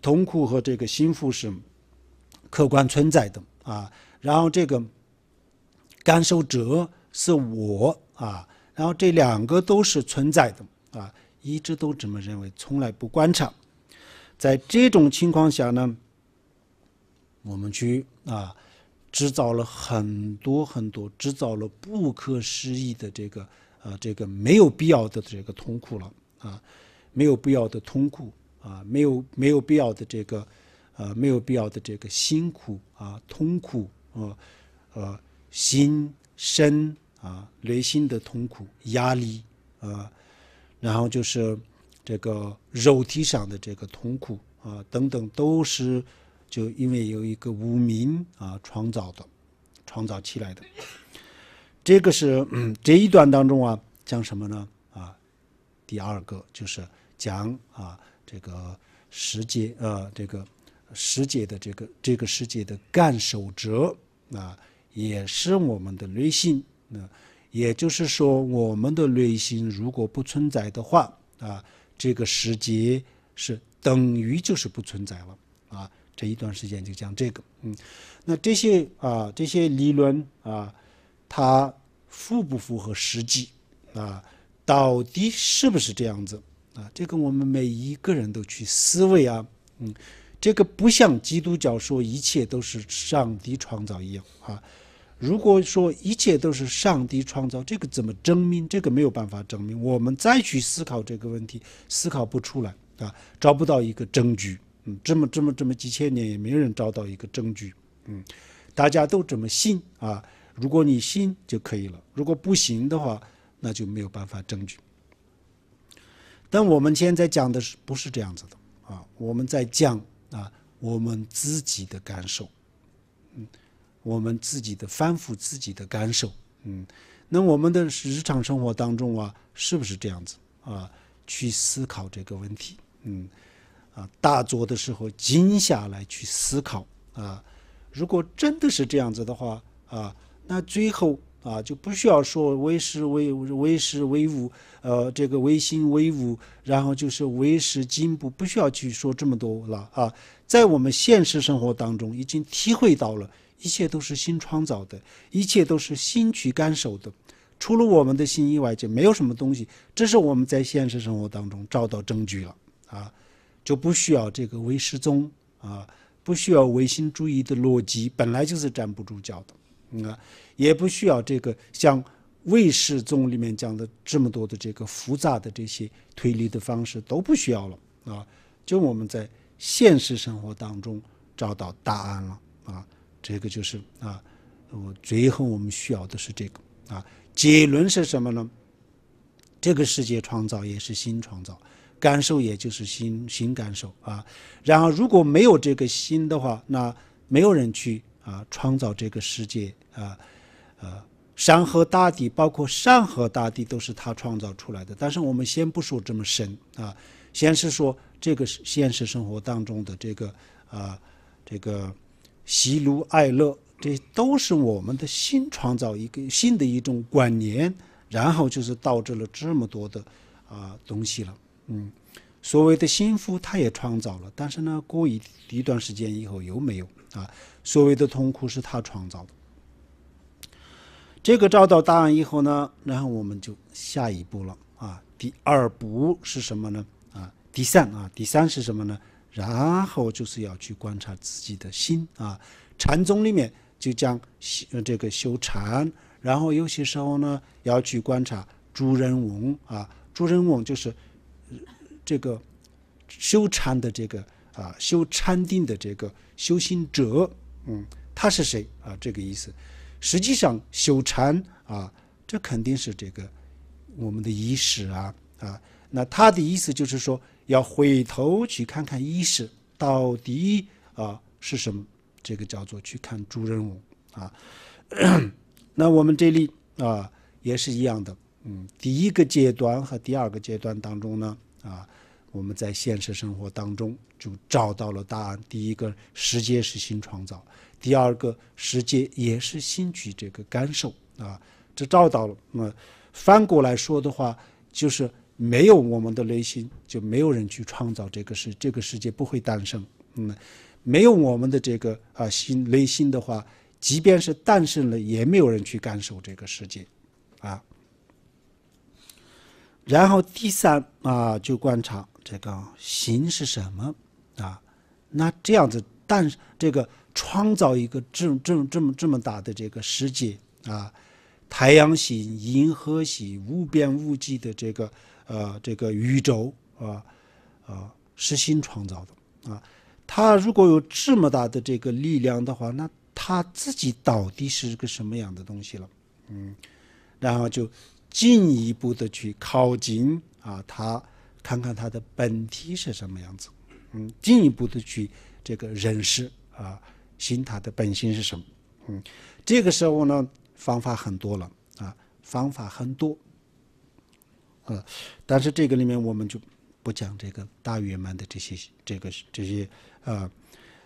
痛苦和这个幸福是客观存在的啊，然后这个感受者是我啊，然后这两个都是存在的啊，一直都这么认为，从来不观察，在这种情况下呢，我们去啊制造了很多很多，制造了不可思议的这个。呃，这个没有必要的这个痛苦了啊，没有必要的痛苦啊，没有没有必要的这个，呃，没有必要的这个辛苦啊，痛苦啊，呃，心身啊，内心的痛苦、压力啊，然后就是这个肉体上的这个痛苦啊，等等，都是就因为有一个无名啊创造的，创造起来的。这个是嗯、这一段当中啊，讲什么呢？啊，第二个就是讲啊，这个时节啊，这个时节的这个这个时节的干守则啊，也是我们的内心。那也就是说，我们的内心如果不存在的话啊，这个时节是等于就是不存在了啊。这一段时间就讲这个，嗯，那这些啊，这些理论啊。它符不符合实际啊？到底是不是这样子啊？这个我们每一个人都去思维啊，嗯，这个不像基督教说一切都是上帝创造一样啊。如果说一切都是上帝创造，这个怎么证明？这个没有办法证明。我们再去思考这个问题，思考不出来啊，找不到一个证据。嗯，这么这么这么几千年也没人找到一个证据。嗯，大家都这么信啊。如果你信就可以了，如果不行的话，那就没有办法证据。但我们现在讲的是不是这样子的啊？我们在讲啊，我们自己的感受，嗯，我们自己的反复自己的感受，嗯，那我们的日常生活当中啊，是不是这样子啊？去思考这个问题，嗯，啊，打坐的时候静下来去思考啊，如果真的是这样子的话啊。那最后啊，就不需要说唯实唯唯实唯物，呃，这个唯心唯物，然后就是唯实进步，不需要去说这么多了啊。在我们现实生活当中，已经体会到了，一切都是新创造的，一切都是新去感受的，除了我们的心以外，就没有什么东西。这是我们在现实生活当中找到证据了啊，就不需要这个唯识宗啊，不需要唯心主义的逻辑，本来就是站不住脚的。啊，也不需要这个像魏世宗里面讲的这么多的这个复杂的这些推理的方式都不需要了啊，就我们在现实生活当中找到答案了啊，这个就是啊，我最后我们需要的是这个啊，结论是什么呢？这个世界创造也是新创造，感受也就是新新感受啊，然后如果没有这个心的话，那没有人去。啊，创造这个世界啊，呃，山河大地，包括山河大地都是他创造出来的。但是我们先不说这么深啊，先是说这个现实生活当中的这个啊，这个喜怒哀乐，这都是我们的心创造一个新的一种观念，然后就是导致了这么多的啊东西了。嗯，所谓的幸福，他也创造了，但是呢，过一一段时间以后又没有。啊，所谓的痛苦是他创造的。这个找到答案以后呢，然后我们就下一步了啊。第二步是什么呢？啊，第三啊，第三是什么呢？然后就是要去观察自己的心啊。禅宗里面就讲修这个修禅，然后有些时候呢要去观察主人翁啊，主人翁就是这个修禅的这个。啊，修禅定的这个修行者，嗯，他是谁啊？这个意思，实际上修禅啊，这肯定是这个我们的意识啊啊。那他的意思就是说，要回头去看看意识到底啊是什么。这个叫做去看主人公啊。那我们这里啊也是一样的，嗯，第一个阶段和第二个阶段当中呢啊。我们在现实生活当中就找到了答案：第一个，时间是新创造；第二个，时间也是新取这个感受啊，这找到了。那么，反过来说的话，就是没有我们的内心，就没有人去创造这个世这个世界不会诞生。嗯，没有我们的这个啊心内心的话，即便是诞生了，也没有人去感受这个世界，啊。然后第三啊，就观察。这个行是什么啊？那这样子，但是这个创造一个这这这么这么大的这个世界啊，太阳系、银河系、无边无际的这个呃这个宇宙啊啊，是心创造的啊。他如果有这么大的这个力量的话，那他自己到底是个什么样的东西了？嗯，然后就进一步的去靠近啊他看看它的本体是什么样子，嗯，进一步的去这个认识啊，寻它的本性是什么，嗯，这个时候呢，方法很多了啊，方法很多，呃，但是这个里面我们就不讲这个大圆满的这些这个这些呃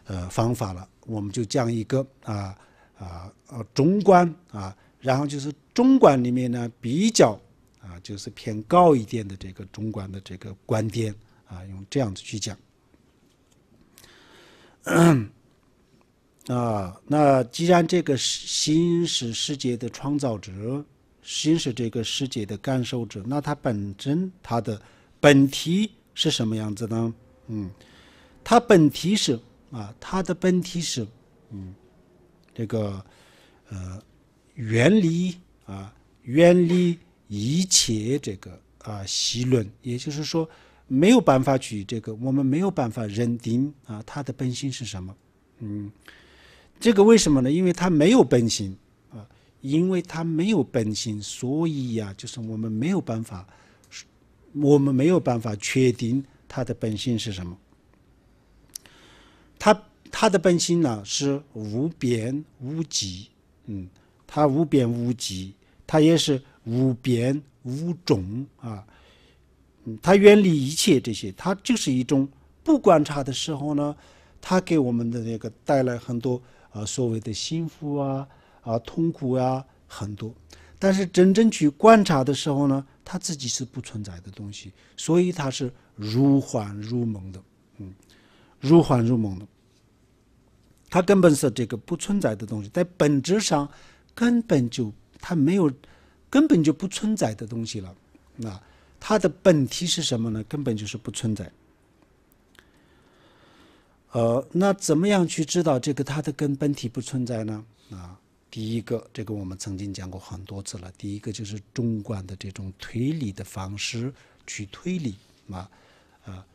呃方法了，我们就讲一个啊啊呃中观啊，然后就是中观里面呢比较。啊，就是偏高一点的这个中观的这个观点啊，用这样子去讲。啊，那既然这个心是世界的创造者，心是这个世界的感受者，那它本真，它的本体是什么样子呢？嗯，它本体是啊，它的本体是嗯，这个呃原理啊，原理。一切这个啊，习论，也就是说，没有办法去这个，我们没有办法认定啊，他的本性是什么？嗯，这个为什么呢？因为他没有本性啊，因为他没有本性，所以呀，就是我们没有办法，我们没有办法确定他的本性是什么。他他的本性呢，是无边无际，嗯，他无边无际，他也是。无边无种啊，嗯，它远离一切这些，它就是一种不观察的时候呢，它给我们的那个带来很多啊所谓的幸福啊啊痛苦啊很多。但是真正去观察的时候呢，它自己是不存在的东西，所以它是如幻如梦的，嗯，如幻如梦的，它根本是这个不存在的东西，在本质上根本就它没有。根本就不存在的东西了，那它的本体是什么呢？根本就是不存在。呃，那怎么样去知道这个它的根本体不存在呢？啊，第一个，这个我们曾经讲过很多次了。第一个就是中观的这种推理的方式去推理啊，啊，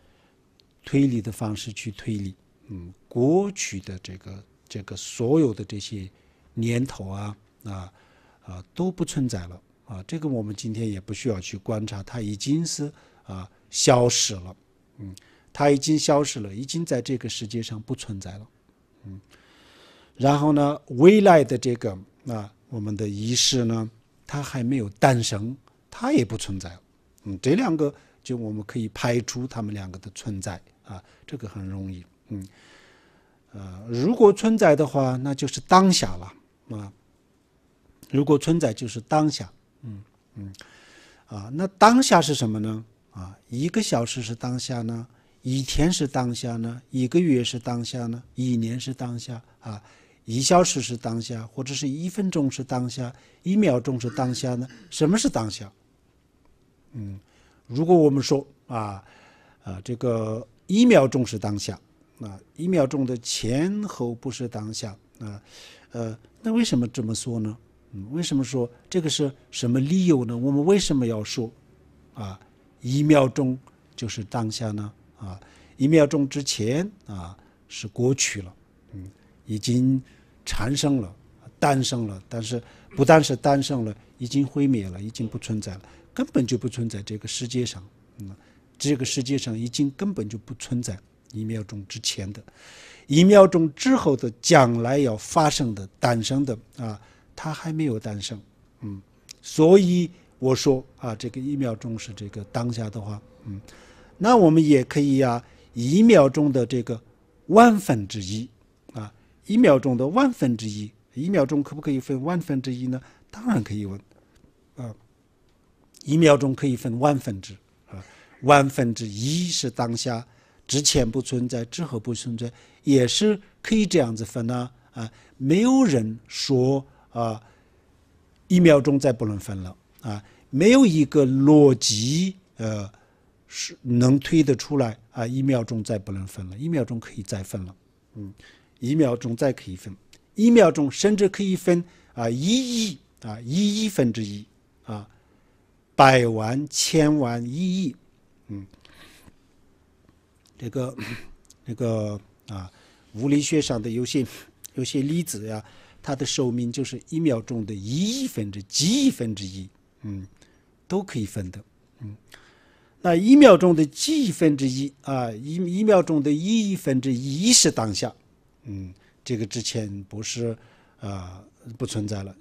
推理的方式去推理，嗯，过去的这个这个所有的这些年头啊，啊，啊，都不存在了。啊，这个我们今天也不需要去观察，它已经是啊消失了，嗯，它已经消失了，已经在这个世界上不存在了，嗯。然后呢，未来的这个啊，我们的仪式呢，它还没有诞生，它也不存在，嗯，这两个就我们可以排除它们两个的存在啊，这个很容易，嗯，呃，如果存在的话，那就是当下了啊，如果存在就是当下。嗯，啊，那当下是什么呢？啊，一个小时是当下呢？一天是当下呢？一个月是当下呢？一年是当下啊？一小时是当下，或者是一分钟是当下，一秒钟是当下呢？什么是当下？嗯，如果我们说啊，啊，这个一秒钟是当下，啊，一秒钟的前后不是当下，啊，呃，那为什么这么说呢？嗯，为什么说这个是什么理由呢？我们为什么要说，啊，一秒钟就是当下呢？啊，一秒钟之前啊是过去了，嗯，已经产生了、诞生了，但是不但是诞生了，已经毁灭了，已经不存在了，根本就不存在这个世界上，嗯，这个世界上已经根本就不存在一秒钟之前的，一秒钟之后的将来要发生的、诞生的啊。它还没有诞生，嗯，所以我说啊，这个一秒钟是这个当下的话，嗯，那我们也可以啊，一秒钟的这个万分之一啊，一秒钟的万分之一，一秒钟可不可以分万分之一呢？当然可以问，啊，一秒钟可以分万分之啊，万分之一是当下，之前不存在，之后不存在，也是可以这样子分的啊，没有人说。啊，一秒钟再不能分了啊！没有一个逻辑，呃，是能推得出来啊。一秒钟再不能分了，一秒钟可以再分了，嗯，一秒钟再可以分，一秒钟甚至可以分啊一亿啊一亿分之一啊，百万、千万、一亿，嗯，这个那 个啊，物理学上的有些有些例子呀。它的寿命就是一秒钟的一亿分之几亿分之一，嗯，都可以分的，嗯，那一秒钟的几亿分之一啊，一一秒钟的一亿分之一是当下，嗯，这个之前不是啊不存在了，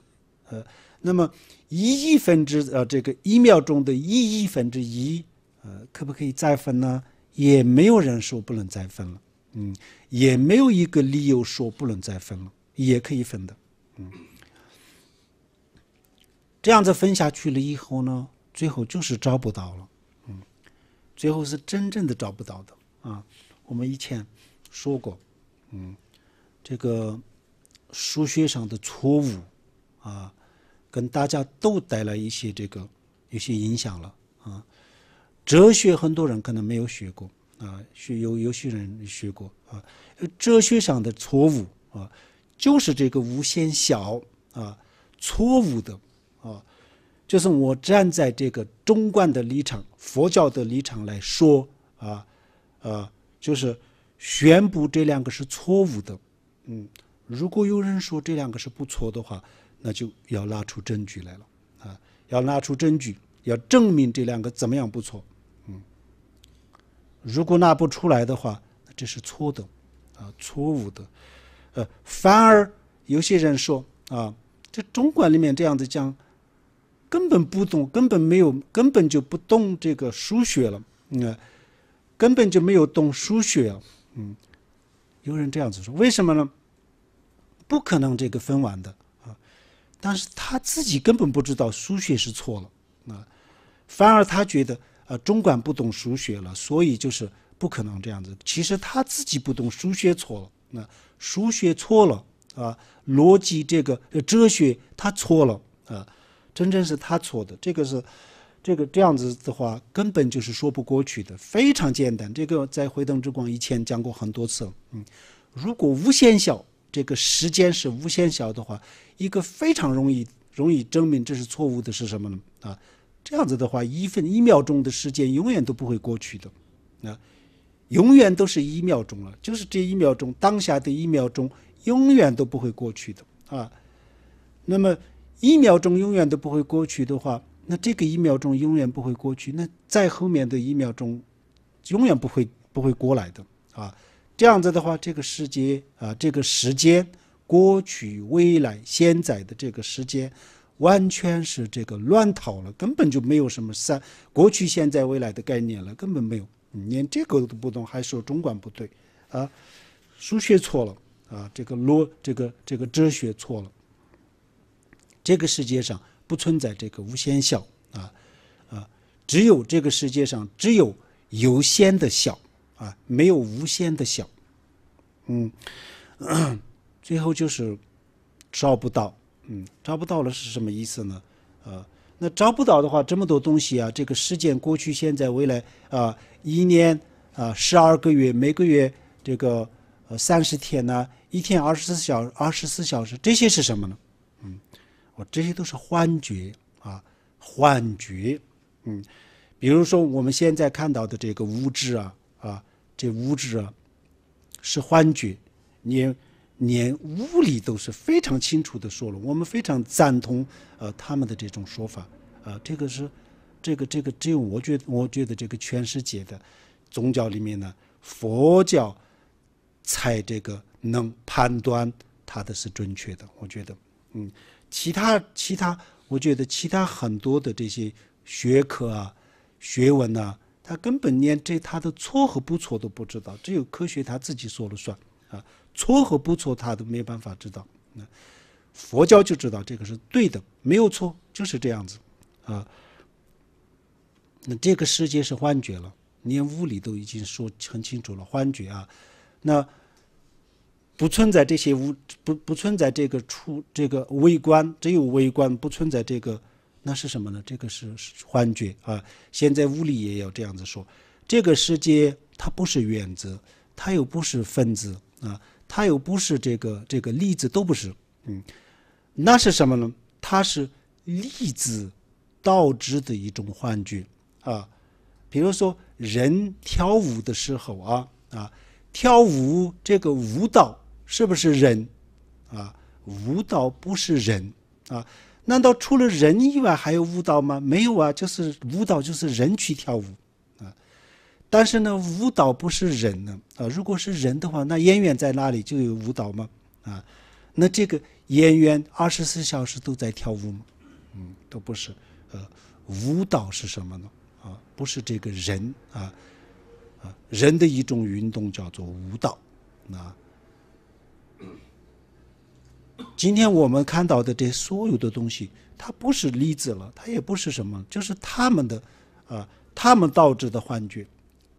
呃，那么一亿分之呃这个一秒钟的一亿分之一，呃，可不可以再分呢？也没有人说不能再分了，嗯，也没有一个理由说不能再分了。也可以分的，嗯，这样子分下去了以后呢，最后就是找不到了，嗯，最后是真正的找不到的啊。我们以前说过，嗯，这个数学上的错误啊，跟大家都带来一些这个有些影响了啊。哲学很多人可能没有学过啊，学有有些人学过啊，哲学上的错误啊。就是这个无限小啊，错误的啊，就是我站在这个中观的立场、佛教的立场来说啊，呃，就是宣布这两个是错误的。嗯，如果有人说这两个是不错的话，那就要拿出证据来了啊，要拿出证据，要证明这两个怎么样不错。嗯，如果拿不出来的话，这是错的啊，错误的。反而有些人说啊，这中管里面这样子讲，根本不懂，根本没有，根本就不懂这个输血了。嗯，根本就没有懂输血。嗯，有人这样子说，为什么呢？不可能这个分完的啊，但是他自己根本不知道输血是错
了啊，
反而他觉得啊，中管不懂输血了，所以就是不可能这样子。其实他自己不懂输血错了。那数学错了啊，逻辑这个哲学他错了啊，真正是他错的，这个是，这个这样子的话根本就是说不过去的，非常简单。这个在《回灯之光》以前讲过很多次，嗯，如果无限小，这个时间是无限小的话，一个非常容易容易证明这是错误的是什么呢？啊，这样子的话，一分一秒钟的时间永远都不会过去的，那。永远都是一秒钟了，就是这一秒钟，当下的一秒钟，永远都不会过去的啊。那么一秒钟永远都不会过去的话，那这个一秒钟永远不会过去，那再后面的“一秒钟”永远不会不会过来的啊。这样子的话，这个世界啊，这个时间过去、未来、现在”的这个时间，完全是这个乱套了，根本就没有什么三过去、现在、未来的概念了，根本没有。连这个都不懂，还说中观不对，啊，数学错了，啊，这个逻，这个这个哲学错了，这个世界上不存在这个无限小，啊啊，只有这个世界上只有有限的小，啊，没有无限的小，嗯，最后就是招不到，嗯，招不到了是什么意思呢？啊。那找不到的话，这么多东西啊，这个时间过去、现在、未来啊，一年啊，十二个月，每个月这个呃三十天呢，一天二十四小二十四小时，这些是什么呢？嗯，我这些都是幻觉啊，幻觉。嗯，比如说我们现在看到的这个物质啊啊，这物质啊是幻觉，你。连物理都是非常清楚的说了，我们非常赞同呃他们的这种说法，啊，这个是，这个这个只有我觉我觉得这个全世界的宗教里面呢，佛教才这个能判断它的是准确的，我觉得，嗯，其他其他我觉得其他很多的这些学科啊、学问呢，他根本连这他的错和不错都不知道，只有科学他自己说了算啊。错和不错，他都没办法知道。那佛教就知道这个是对的，没有错，就是这样子啊。那这个世界是幻觉了，连物理都已经说很清楚了，幻觉啊。那不存在这些物，不不存在这个出这个微观，只有微观，不存在这个，那是什么呢？这个是幻觉啊。现在物理也要这样子说，这个世界它不是原子，它又不是分子啊。它又不是这个这个粒子都不是，嗯，那是什么呢？它是粒子导致的一种幻觉啊。比如说人跳舞的时候啊啊，跳舞这个舞蹈是不是人啊？舞蹈不是人啊？难道除了人以外还有舞蹈吗？没有啊，就是舞蹈就是人去跳舞。但是呢，舞蹈不是人呢啊！如果是人的话，那演员在哪里就有舞蹈吗？啊，那这个演员二十四小时都在跳舞吗？嗯，都不是。呃，舞蹈是什么呢？啊，不是这个人啊啊，人的一种运动叫做舞蹈。那今天我们看到的这所有的东西，它不是粒子了，它也不是什么，就是他们的啊，他们导致的幻觉。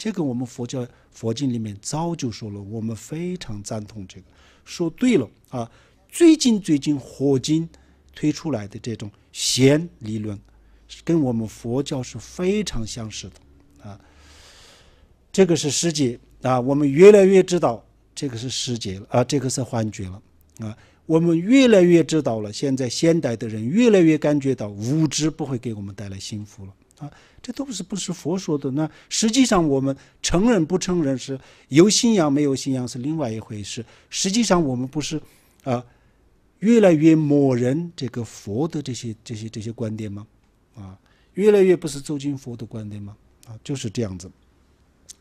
这个我们佛教佛经里面早就说了，我们非常赞同这个，说对了啊！最近最近佛经推出来的这种弦理论，跟我们佛教是非常相似的啊。这个是世界啊，我们越来越知道这个是世界了啊，这个是幻觉了啊，我们越来越知道了。现在现代的人越来越感觉到，无知不会给我们带来幸福了啊。这都是不是佛说的？那实际上我们承认不承认是有信仰没有信仰是另外一回事。实际上我们不是啊，越来越默认这个佛的这些这些这些观点吗？啊，越来越不是走进佛的观点吗？啊，就是这样子。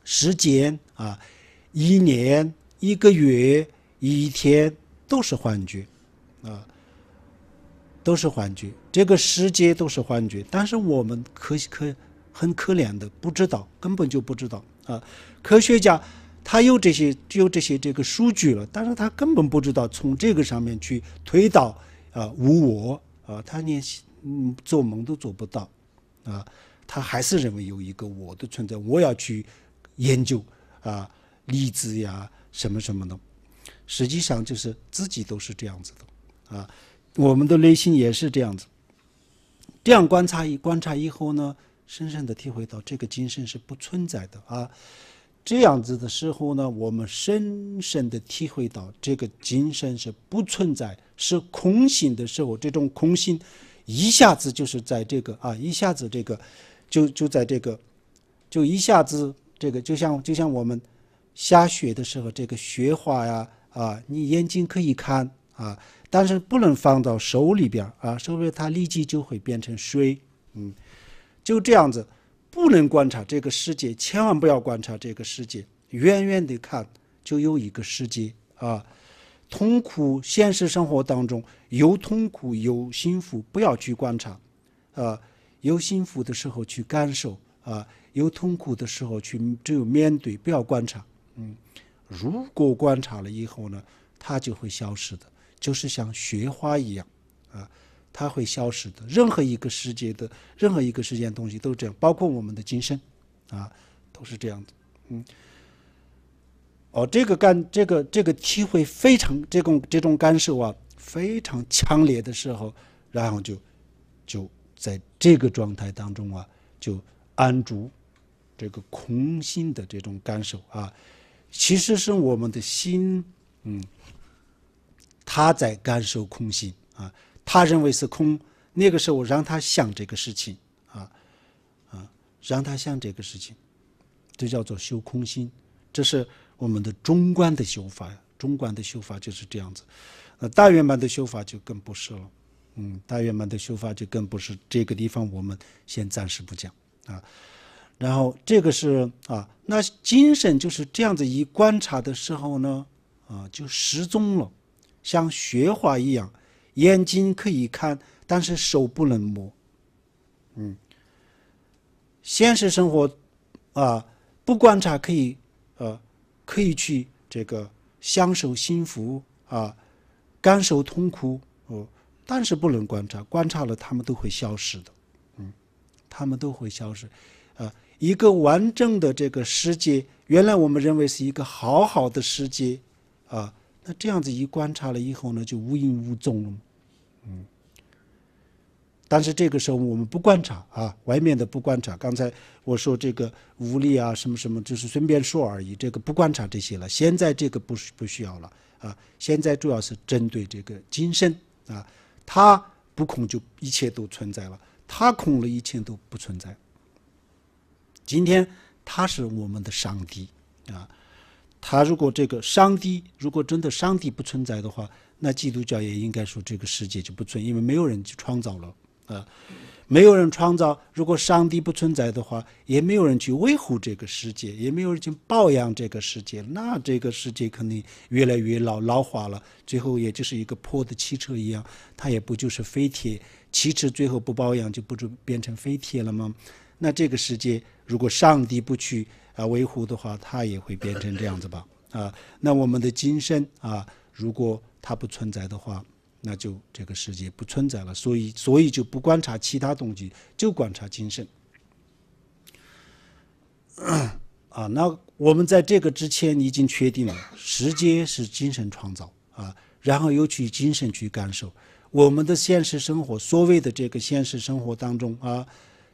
时间啊，一年、一个月、一天都是幻觉，啊，都是幻觉。这个世界都是幻觉，但是我们可可。很可怜的，不知道，根本就不知道啊！科学家他有这些，有这些这个数据了，但是他根本不知道从这个上面去推导啊，无我啊，他连嗯做梦都做不到啊，他还是认为有一个我的存在，我要去研究啊，粒子呀什么什么的，实际上就是自己都是这样子的啊，我们的内心也是这样子，这样观察一观察以后呢？深深的体会到这个精神是不存在的啊！这样子的时候呢，我们深深的体会到这个精神是不存在，是空心的时候。这种空心，一下子就是在这个啊，一下子这个，就就在这个，就一下子这个，就像就像我们下雪的时候，这个雪花呀啊，你眼睛可以看啊，但是不能放到手里边啊，手不定它立即就会变成水，嗯。就这样子，不能观察这个世界，千万不要观察这个世界。远远的看，就有一个世界啊。痛苦，现实生活当中有痛苦有幸福，不要去观察，啊，有幸福的时候去感受啊，有痛苦的时候去只有面对，不要观察。嗯，如果观察了以后呢，它就会消失的，就是像雪花一样啊。它会消失的。任何一个世界的任何一个世间东西都是这样，包括我们的今生，啊，都是这样子。嗯，哦，这个感，这个这个体会非常这种这种感受啊，非常强烈的时候，然后就就在这个状态当中啊，就安住这个空心的这种感受啊，其实是我们的心，嗯，它在感受空心啊。他认为是空，那个时候让他想这个事情，啊，啊，让他想这个事情，这叫做修空心，这是我们的中观的修法中观的修法就是这样子，呃，大圆满的修法就更不是了。嗯，大圆满的修法就更不是。这个地方我们先暂时不讲啊。然后这个是啊，那精神就是这样子一观察的时候呢，啊，就失踪了，像雪花一样。眼睛可以看，但是手不能摸。嗯，现实生活，啊，不观察可以，呃，可以去这个享受幸福啊，感受痛苦哦，但是不能观察，观察了他们都会消失的。嗯，他们都会消失。啊，一个完整的这个世界，原来我们认为是一个好好的世界，啊，那这样子一观察了以后呢，就无影无踪了。但是这个时候我们不观察啊，外面的不观察。刚才我说这个无力啊，什么什么，就是顺便说而已。这个不观察这些了，现在这个不是不需要了啊。现在主要是针对这个精神啊，他不空就一切都存在了，他空了，一切都不存在。今天他是我们的上帝啊，他如果这个上帝，如果真的上帝不存在的话。那基督教也应该说这个世界就不存因为没有人去创造了啊，没有人创造。如果上帝不存在的话，也没有人去维护这个世界，也没有人去保养这个世界。那这个世界肯定越来越老老化了，最后也就是一个破的汽车一样，它也不就是废铁。汽车最后不保养就不就变成废铁了吗？那这个世界如果上帝不去啊维护的话，它也会变成这样子吧？啊，那我们的今生啊。如果它不存在的话，那就这个世界不存在了，所以所以就不观察其他东西，就观察精神。啊，那我们在这个之前已经确定了，时间是精神创造啊，然后又去精神去感受我们的现实生活，所谓的这个现实生活当中啊，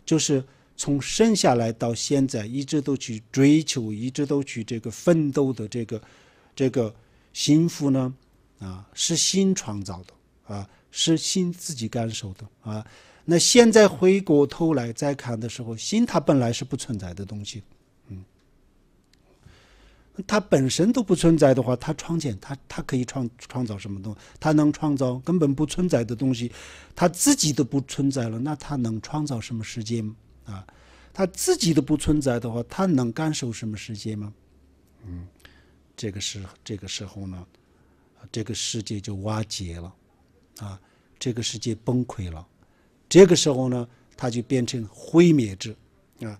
就是从生下来到现在一直都去追求，一直都去这个奋斗的这个这个。幸福呢？啊，是心创造的啊，是心自己感受的啊。那现在回过头来再看的时候，心它本来是不存在的东西，嗯，它本身都不存在的话，它创建它它可以创创造什么东西？它能创造根本不存在的东西？它自己都不存在了，那它能创造什么世界吗？啊，它自己都不存在的话，它能感受什么世界吗？嗯。这个时候，这个时候呢，这个世界就瓦解了，啊，这个世界崩溃了。这个时候呢，它就变成毁灭之，啊，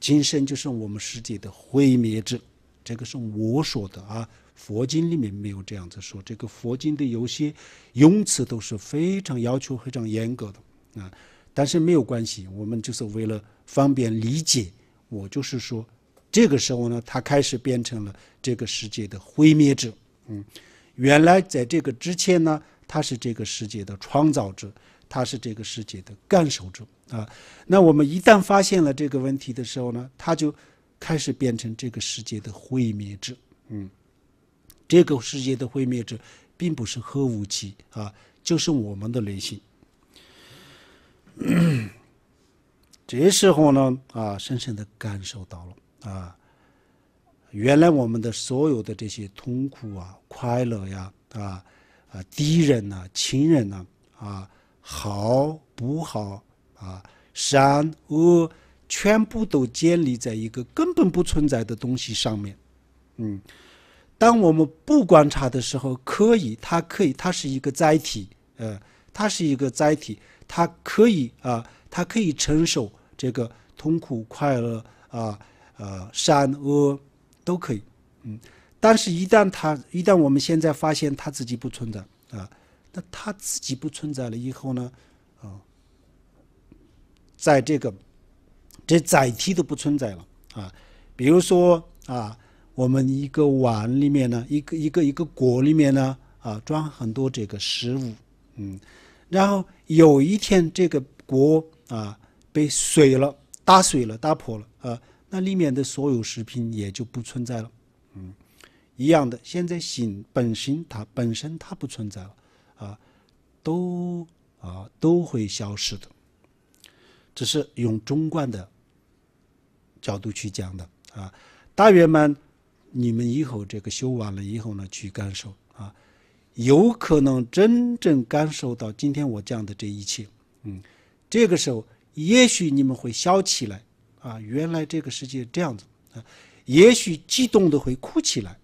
今生就是我们世界的毁灭之。这个是我说的啊，佛经里面没有这样子说。这个佛经的有些用词都是非常要求非常严格的啊，但是没有关系，我们就是为了方便理解，我就是说。这个时候呢，他开始变成了这个世界的毁灭者。嗯，原来在这个之前呢，他是这个世界的创造者，他是这个世界的感受者啊。那我们一旦发现了这个问题的时候呢，他就开始变成这个世界的毁灭者。嗯，这个世界的毁灭者并不是核武器啊，就是我们的内心。这时候呢，啊，深深的感受到了。啊，原来我们的所有的这些痛苦啊、快乐呀，啊啊，敌人呐、亲人呐、啊，好不好啊，善恶，全部都建立在一个根本不存在的东西上面。嗯，当我们不观察的时候，可以，它可以，它是一个载体，呃，它是一个载体，它可以啊，它可以承受这个痛苦、快乐啊。呃，山阿，都可以，嗯，但是，一旦他一旦我们现在发现他自己不存在啊，那他自己不存在了以后呢，啊，在这个这载体都不存在了啊，比如说啊，我们一个碗里面呢，一个一个一个锅里面呢啊，装很多这个食物，嗯，然后有一天这个锅啊被水了，打碎了，打破了啊。那里面的所有食品也就不存在了，嗯，一样的。现在心本身它本身它不存在了啊，都啊都会消失的，只是用中观的角度去讲的啊。大圆满，你们以后这个修完了以后呢，去感受啊，有可能真正感受到今天我讲的这一切，嗯，这个时候也许你们会笑起来。啊，原来这个世界这样子啊，也许激动的会哭起来，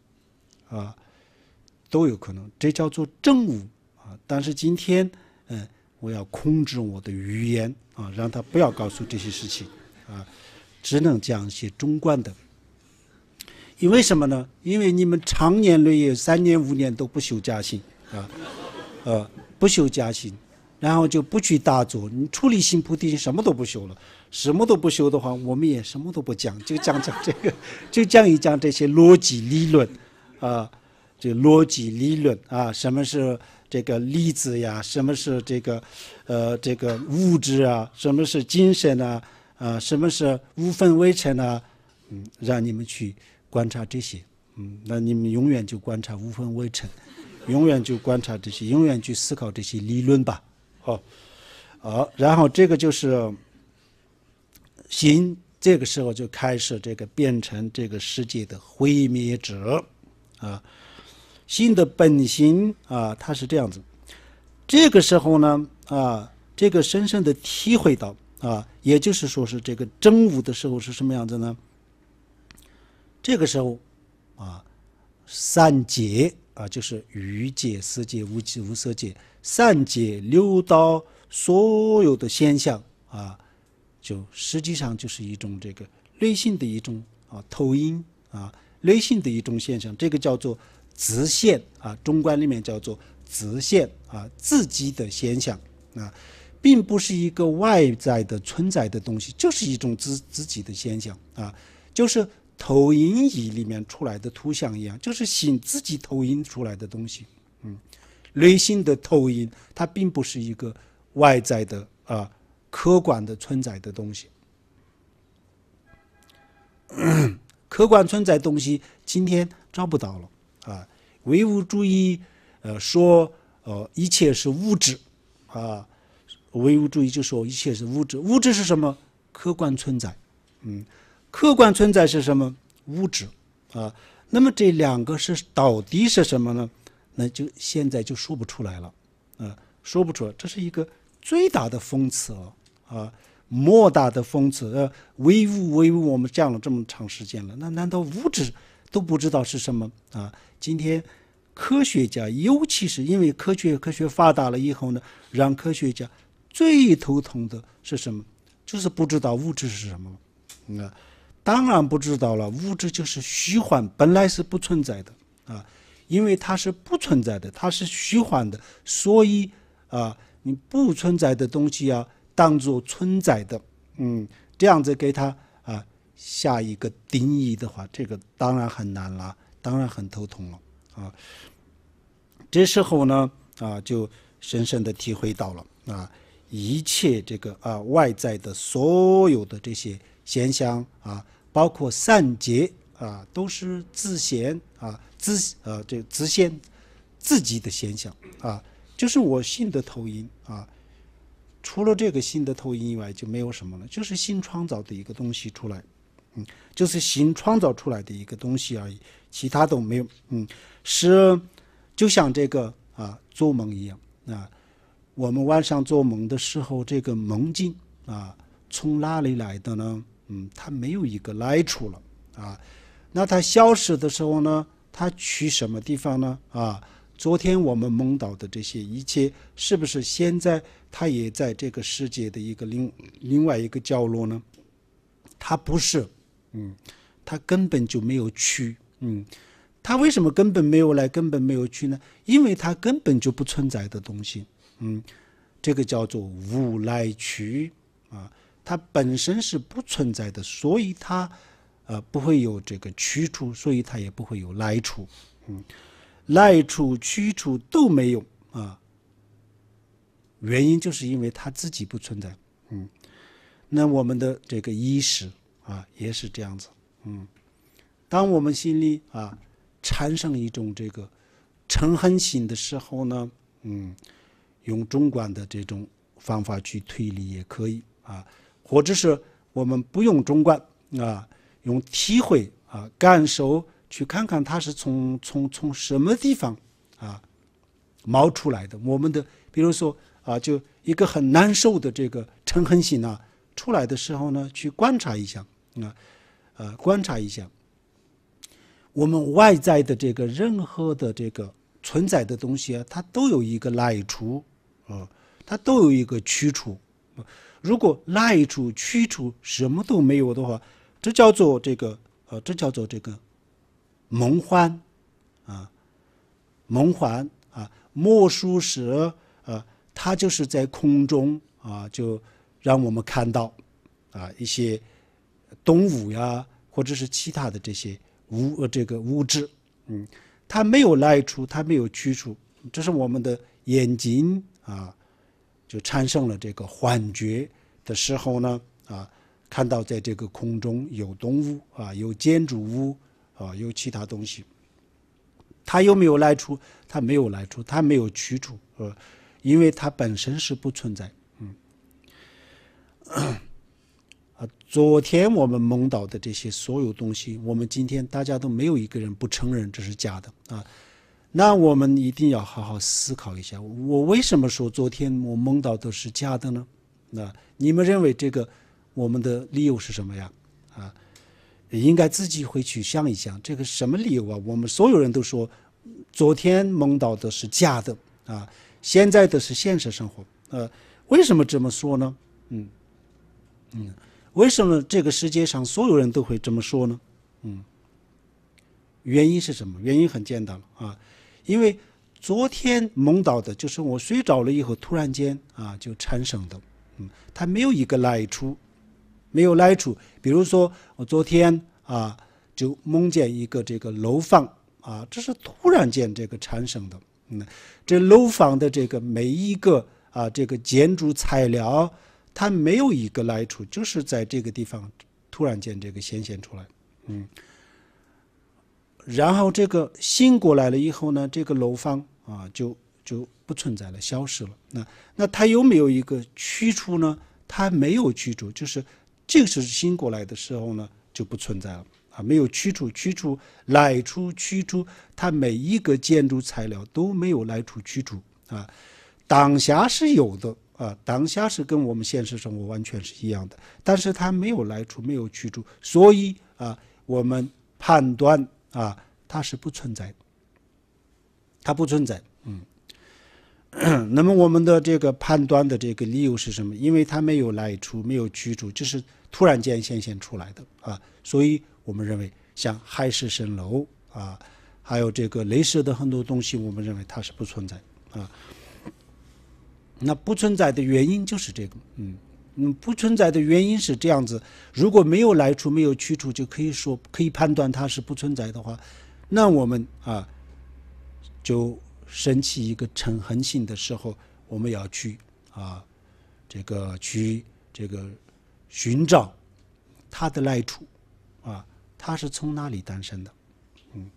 啊，都有可能。这叫做正悟啊。但是今天，嗯，我要控制我的语言啊，让他不要告诉这些事情啊，只能讲一些中观的。因为什么呢？因为你们常年累月三年五年都不修加薪啊，呃，不修加薪，然后就不去打坐，你出离心、菩提心什么都不修了。什么都不修的话，我们也什么都不讲，就讲讲这个，就讲一讲这些逻辑理论，啊，这逻辑理论啊，什么是这个粒子呀？什么是这个，呃，这个物质啊？什么是精神啊？啊，什么是无分微尘啊？嗯，让你们去观察这些，嗯，那你们永远就观察无分微尘，永远就观察这些，永远去思考这些理论吧。好，好，然后这个就是。心这个时候就开始这个变成这个世界的毁灭者，啊，心的本性啊，它是这样子。这个时候呢，啊，这个深深的体会到啊，也就是说是这个真悟的时候是什么样子呢？这个时候，啊，善解啊，就是愚解、世界无无色界，善解六道所有的现象啊。就实际上就是一种这个内心的一种啊投影啊，内心的一种现象，这个叫做直线啊，中观里面叫做直线啊自己的现象啊，并不是一个外在的存在的东西，就是一种自自己的现象啊，就是投影仪里面出来的图像一样，就是心自己投影出来的东西，嗯，内心的投影它并不是一个外在的啊。客观的存在的东西，客观存在东西今天找不到了啊！唯物主义，呃，说，呃，一切是物质啊！唯物主义就说一切是物质，物质是什么？客观存在，嗯，客观存在是什么？物质啊！那么这两个是到底是什么呢？那就现在就说不出来了，啊，说不出来，这是一个最大的讽刺了。啊，莫大的讽刺！呃，唯物唯物，我们讲了这么长时间了，那难道物质都不知道是什么啊？今天科学家，尤其是因为科学科学发达了以后呢，让科学家最头疼的是什么？就是不知道物质是什么。啊，当然不知道了，物质就是虚幻，本来是不存在的啊，因为它是不存在的，它是虚幻的，所以啊，你不存在的东西啊。当做存在的，嗯，这样子给他啊下一个定义的话，这个当然很难了，当然很头痛了啊。这时候呢啊，就深深的体会到了啊，一切这个啊外在的所有的这些现象啊，包括善结啊，都是自现啊自呃这自现自己的现象啊，就是我性的投影啊。除了这个新的投影以外，就没有什么了，就是新创造的一个东西出来，嗯，就是新创造出来的一个东西而已，其他都没有，嗯，是，就像这个啊做梦一样啊，我们晚上做梦的时候，这个梦境啊从哪里来的呢？嗯，它没有一个来处了啊，那它消失的时候呢，它去什么地方呢？啊？昨天我们梦到的这些一切，是不是现在他也在这个世界的一个另另外一个角落呢？他不是，嗯，他根本就没有去，嗯，他为什么根本没有来，根本没有去呢？因为他根本就不存在的东西，嗯，这个叫做无来去啊，它本身是不存在的，所以它，呃，不会有这个去处，所以它也不会有来处，嗯。赖处、去处都没有啊，原因就是因为他自己不存在。嗯，那我们的这个意识啊，也是这样子。嗯，当我们心里啊产生一种这个嗔恨心的时候呢，嗯，用中观的这种方法去推理也可以啊，或者是我们不用中观啊，用体会啊，感受。去看看它是从从从什么地方啊，冒出来的？我们的，比如说啊，就一个很难受的这个嗔恨心啊，出来的时候呢，去观察一下啊，呃，观察一下，我们外在的这个任何的这个存在的东西啊，它都有一个来处啊，它都有一个去处。如果来处去处什么都没有的话，这叫做这个啊，这叫做这个。梦幻，啊，梦幻啊，莫书时，呃，它就是在空中啊，就让我们看到啊一些动物呀，或者是其他的这些物，这个物质，嗯，它没有来处，它没有去处，这是我们的眼睛啊，就产生了这个幻觉的时候呢，啊，看到在这个空中有动物啊，有建筑物。啊，有其他东西，他有没有来处？他没有来处，他没有去处，呃，因为他本身是不存在，嗯。啊，昨天我们梦到的这些所有东西，我们今天大家都没有一个人不承认这是假的啊。那我们一定要好好思考一下，我为什么说昨天我梦到都是假的呢？那你们认为这个我们的理由是什么呀？啊？应该自己会去想一想，这个什么理由啊？我们所有人都说，昨天梦到的是假的啊，现在的是现实生活。呃，为什么这么说呢？
嗯嗯，
为什么这个世界上所有人都会这么说呢？嗯，原因是什么？原因很简单啊，因为昨天梦到的就是我睡着了以后突然间啊就产生的，嗯，它没有一个来处。没有来处，比如说我昨天啊，就梦见一个这个楼房啊，这是突然间这个产生的。嗯，这楼房的这个每一个啊，这个建筑材料，它没有一个来处，就是在这个地方突然间这个显现出来。嗯，然后这个新过来了以后呢，这个楼房啊就就不存在了，消失了。那那它有没有一个去处呢？它没有去处，就是。这个是新过来的时候呢，就不存在了啊，没有去除去除来处去除，它每一个建筑材料都没有来处去除啊，当下是有的啊，当下是跟我们现实生活完全是一样的，但是它没有来处，没有去除，所以啊，我们判断啊，它是不存在，它不存在。那么我们的这个判断的这个理由是什么？因为它没有来处，没有去处，就是突然间显现出来的啊，所以我们认为像海市蜃楼啊，还有这个类似的很多东西，我们认为它是不存在啊。那不存在的原因就是这个，嗯嗯，不存在的原因是这样子：如果没有来处，没有去处，就可以说可以判断它是不存在的话，那我们啊就。升起一个成恒性的时候，我们要去啊，这个去这个寻找它的来处啊，它是从哪里诞生的？嗯，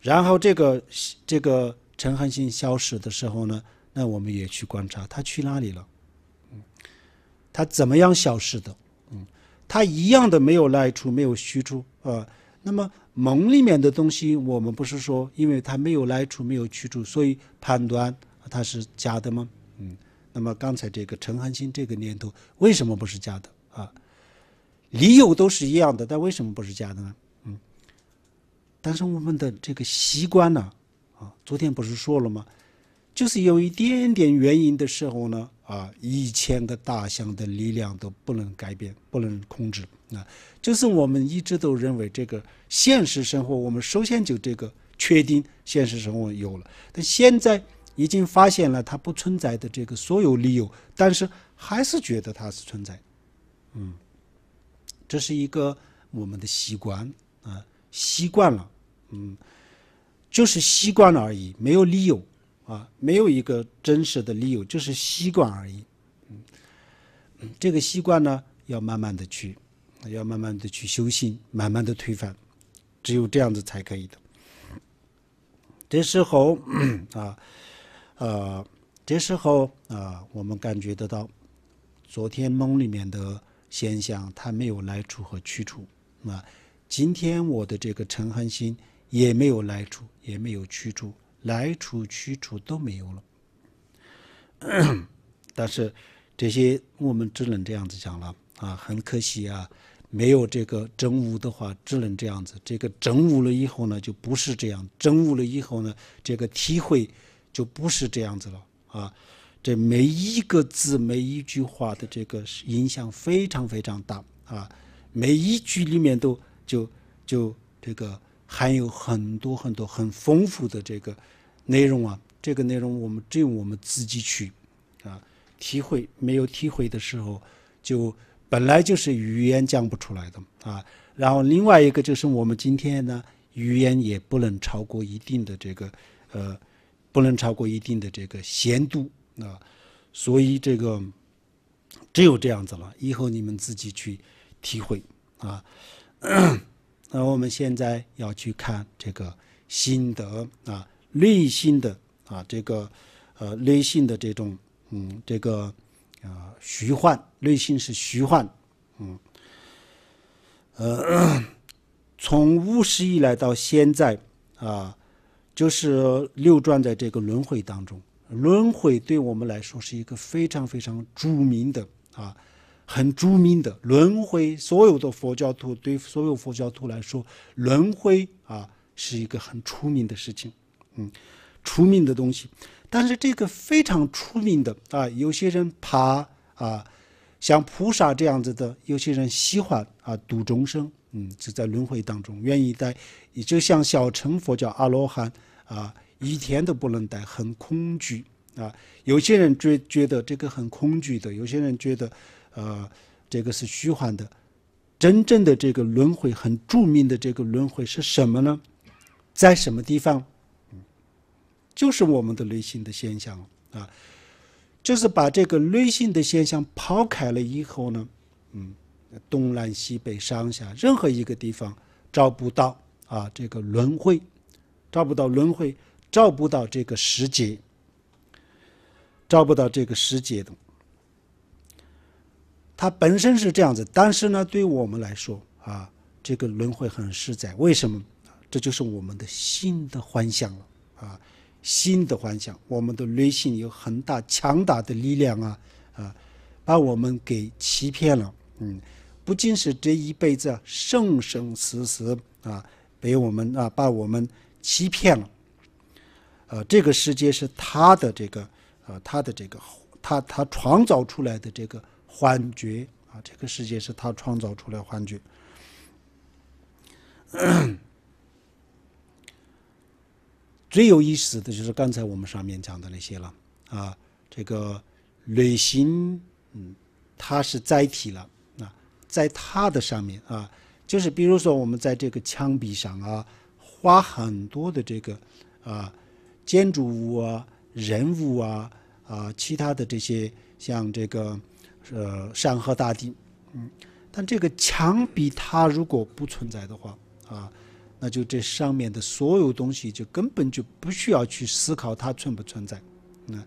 然后这个这个成恒性消失的时候呢，那我们也去观察它去哪里了，嗯，它怎么样消失的？嗯，它一样的没有来处，没有去处啊，那么。梦里面的东西，我们不是说，因为它没有来处，没有去处，所以判断它是假的吗？嗯，那么刚才这个陈汉卿这个念头，为什么不是假的啊？理由都是一样的，但为什么不是假的呢？嗯，但是我们的这个习惯呢，啊，昨天不是说了吗？就是有一点点原因的时候呢，啊，一千个大象的力量都不能改变，不能控制。啊，就是我们一直都认为这个现实生活，我们首先就这个确定现实生活有了，但现在已经发现了它不存在的这个所有理由，但是还是觉得它是存在。嗯，这是一个我们的习惯啊，习惯了，嗯，就是习惯了而已，没有理由啊，没有一个真实的理由，就是习惯而已。嗯，这个习惯呢，要慢慢的去。要慢慢的去修行，慢慢的推翻，只有这样子才可以的。这时候啊，呃，这时候啊，我们感觉得到，昨天梦里面的现象它没有来处和去处啊。今天我的这个嗔恒心也没有来处，也没有去处，来处去处都没有了。但是这些我们只能这样子讲了啊，很可惜啊。没有这个真悟的话，只能这样子。这个真悟了以后呢，就不是这样。真悟了以后呢，这个体会就不是这样子了啊。这每一个字、每一句话的这个影响非常非常大啊。每一句里面都就就这个含有很多很多很丰富的这个内容啊。这个内容我们只有我们自己去啊体会。没有体会的时候就。本来就是语言讲不出来的啊，然后另外一个就是我们今天呢，语言也不能超过一定的这个，呃，不能超过一定的这个限度啊，所以这个只有这样子了，以后你们自己去体会啊。那我们现在要去看这个心得啊，内心的啊，这个呃，内心的这种嗯，这个。啊，虚幻，内心是虚幻，嗯，呃，从巫师以来到现在啊，就是流转在这个轮回当中。轮回对我们来说是一个非常非常著名的啊，很著名的轮回。所有的佛教徒对所有佛教徒来说，轮回啊是一个很出名的事情，嗯。出名的东西，但是这个非常出名的啊，有些人怕啊，像菩萨这样子的，有些人喜欢啊度众生，嗯，就在轮回当中，愿意在，也就像小乘佛教阿罗汉啊，一天都不能待，很恐惧啊。有些人觉觉得这个很恐惧的，有些人觉得，呃，这个是虚幻的。真正的这个轮回，很著名的这个轮回是什么呢？在什么地方？就是我们的内心的现象啊，就是把这个内心的现象抛开了以后呢，嗯，东南西北上下任何一个地方找不到啊，这个轮回找不到，轮回找不到这个时节，找不到这个时节的，它本身是这样子。但是呢，对我们来说啊，这个轮回很实在。为什么？这就是我们的心的幻象了啊。新的幻想，我们的内心有很大强大的力量啊啊，把我们给欺骗了。嗯，不仅是这一辈子啊，生生死死啊，被我们啊，把我们欺骗了。呃，这个世界是他的这个，呃，他的这个，他他创造出来的这个幻觉啊，这个世界是他创造出来幻觉。最有意思的就是刚才我们上面讲的那些了啊，这个旅行，嗯，它是载体了啊，在它的上面啊，就是比如说我们在这个墙壁上啊，画很多的这个啊建筑物啊、人物啊啊其他的这些像这个呃山河大地，嗯，但这个墙壁它如果不存在的话啊。那就这上面的所有东西，就根本就不需要去思考它存不存在，那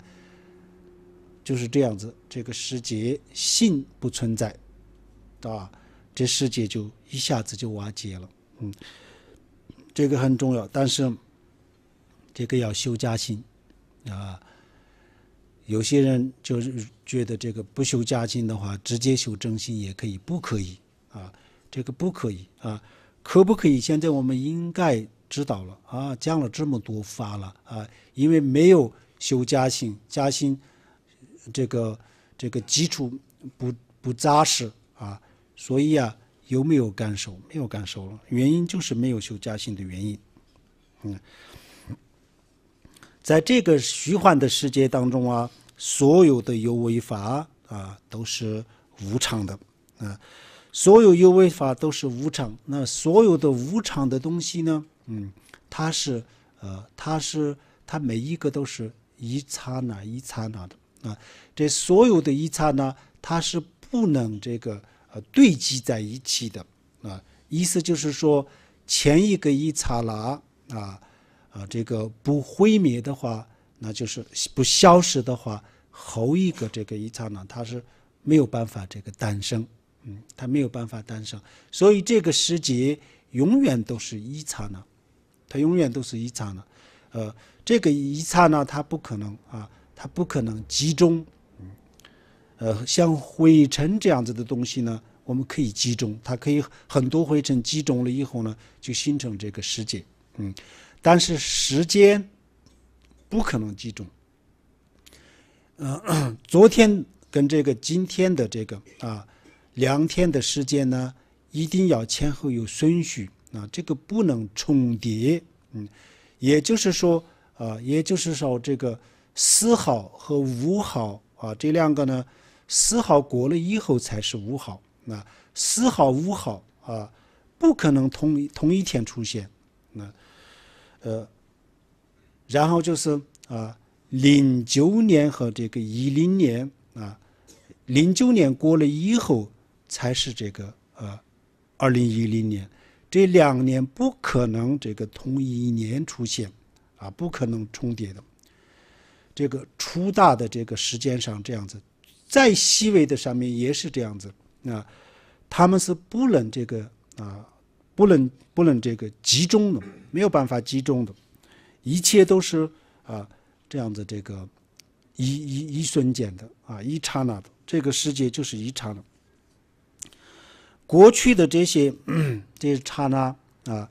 就是这样子。这个世界性不存在，啊，这世界就一下子就瓦解了。嗯，这个很重要，但是这个要修家心啊。有些人就是觉得这个不修家心的话，直接修真心也可以，不可以啊？这个不可以啊。可不可以？现在我们应该知道了啊，降了这么多发了啊，因为没有修加薪，加薪这个这个基础不不扎实啊，所以啊，有没有感受？没有感受了，原因就是没有修加薪的原因。嗯，在这个虚幻的世界当中啊，所有的有为法啊都是无常的啊。所有有为法都是无常，那所有的无常的东西呢？嗯，它是，呃，它是，它每一个都是一刹那一刹那的啊。这所有的一刹那，它是不能这个呃堆积在一起的啊。意思就是说，前一个一刹那啊啊，这个不毁灭的话，那就是不消失的话，后一个这个一刹那它是没有办法这个诞生。嗯，它没有办法诞生，所以这个时节永远都是一刹那，它永远都是一刹那。呃，这个一刹那它不可能啊，它不可能集中。呃，像灰尘这样子的东西呢，我们可以集中，它可以很多灰尘集中了以后呢，就形成这个世界。嗯，但是时间不可能集中。嗯，昨天跟这个今天的这个啊。两天的时间呢，一定要前后有顺序啊，这个不能重叠，嗯，也就是说，啊，也就是说，这个四号和五号啊，这两个呢，四号过了以后才是五号。那四号、五号啊，不可能同同一天出现，那，呃，然后就是啊，零九年和这个一零年啊，零九年过了以后。才是这个呃，二零一零年这两年不可能这个同一年出现啊，不可能重叠的。这个初大的这个时间上这样子，再细微的上面也是这样子。啊，他们是不能这个啊，不能不能这个集中的，没有办法集中的，一切都是啊这样子这个一一一瞬间的啊一刹那的，这个世界就是一刹那。过去的这些 这些刹那啊，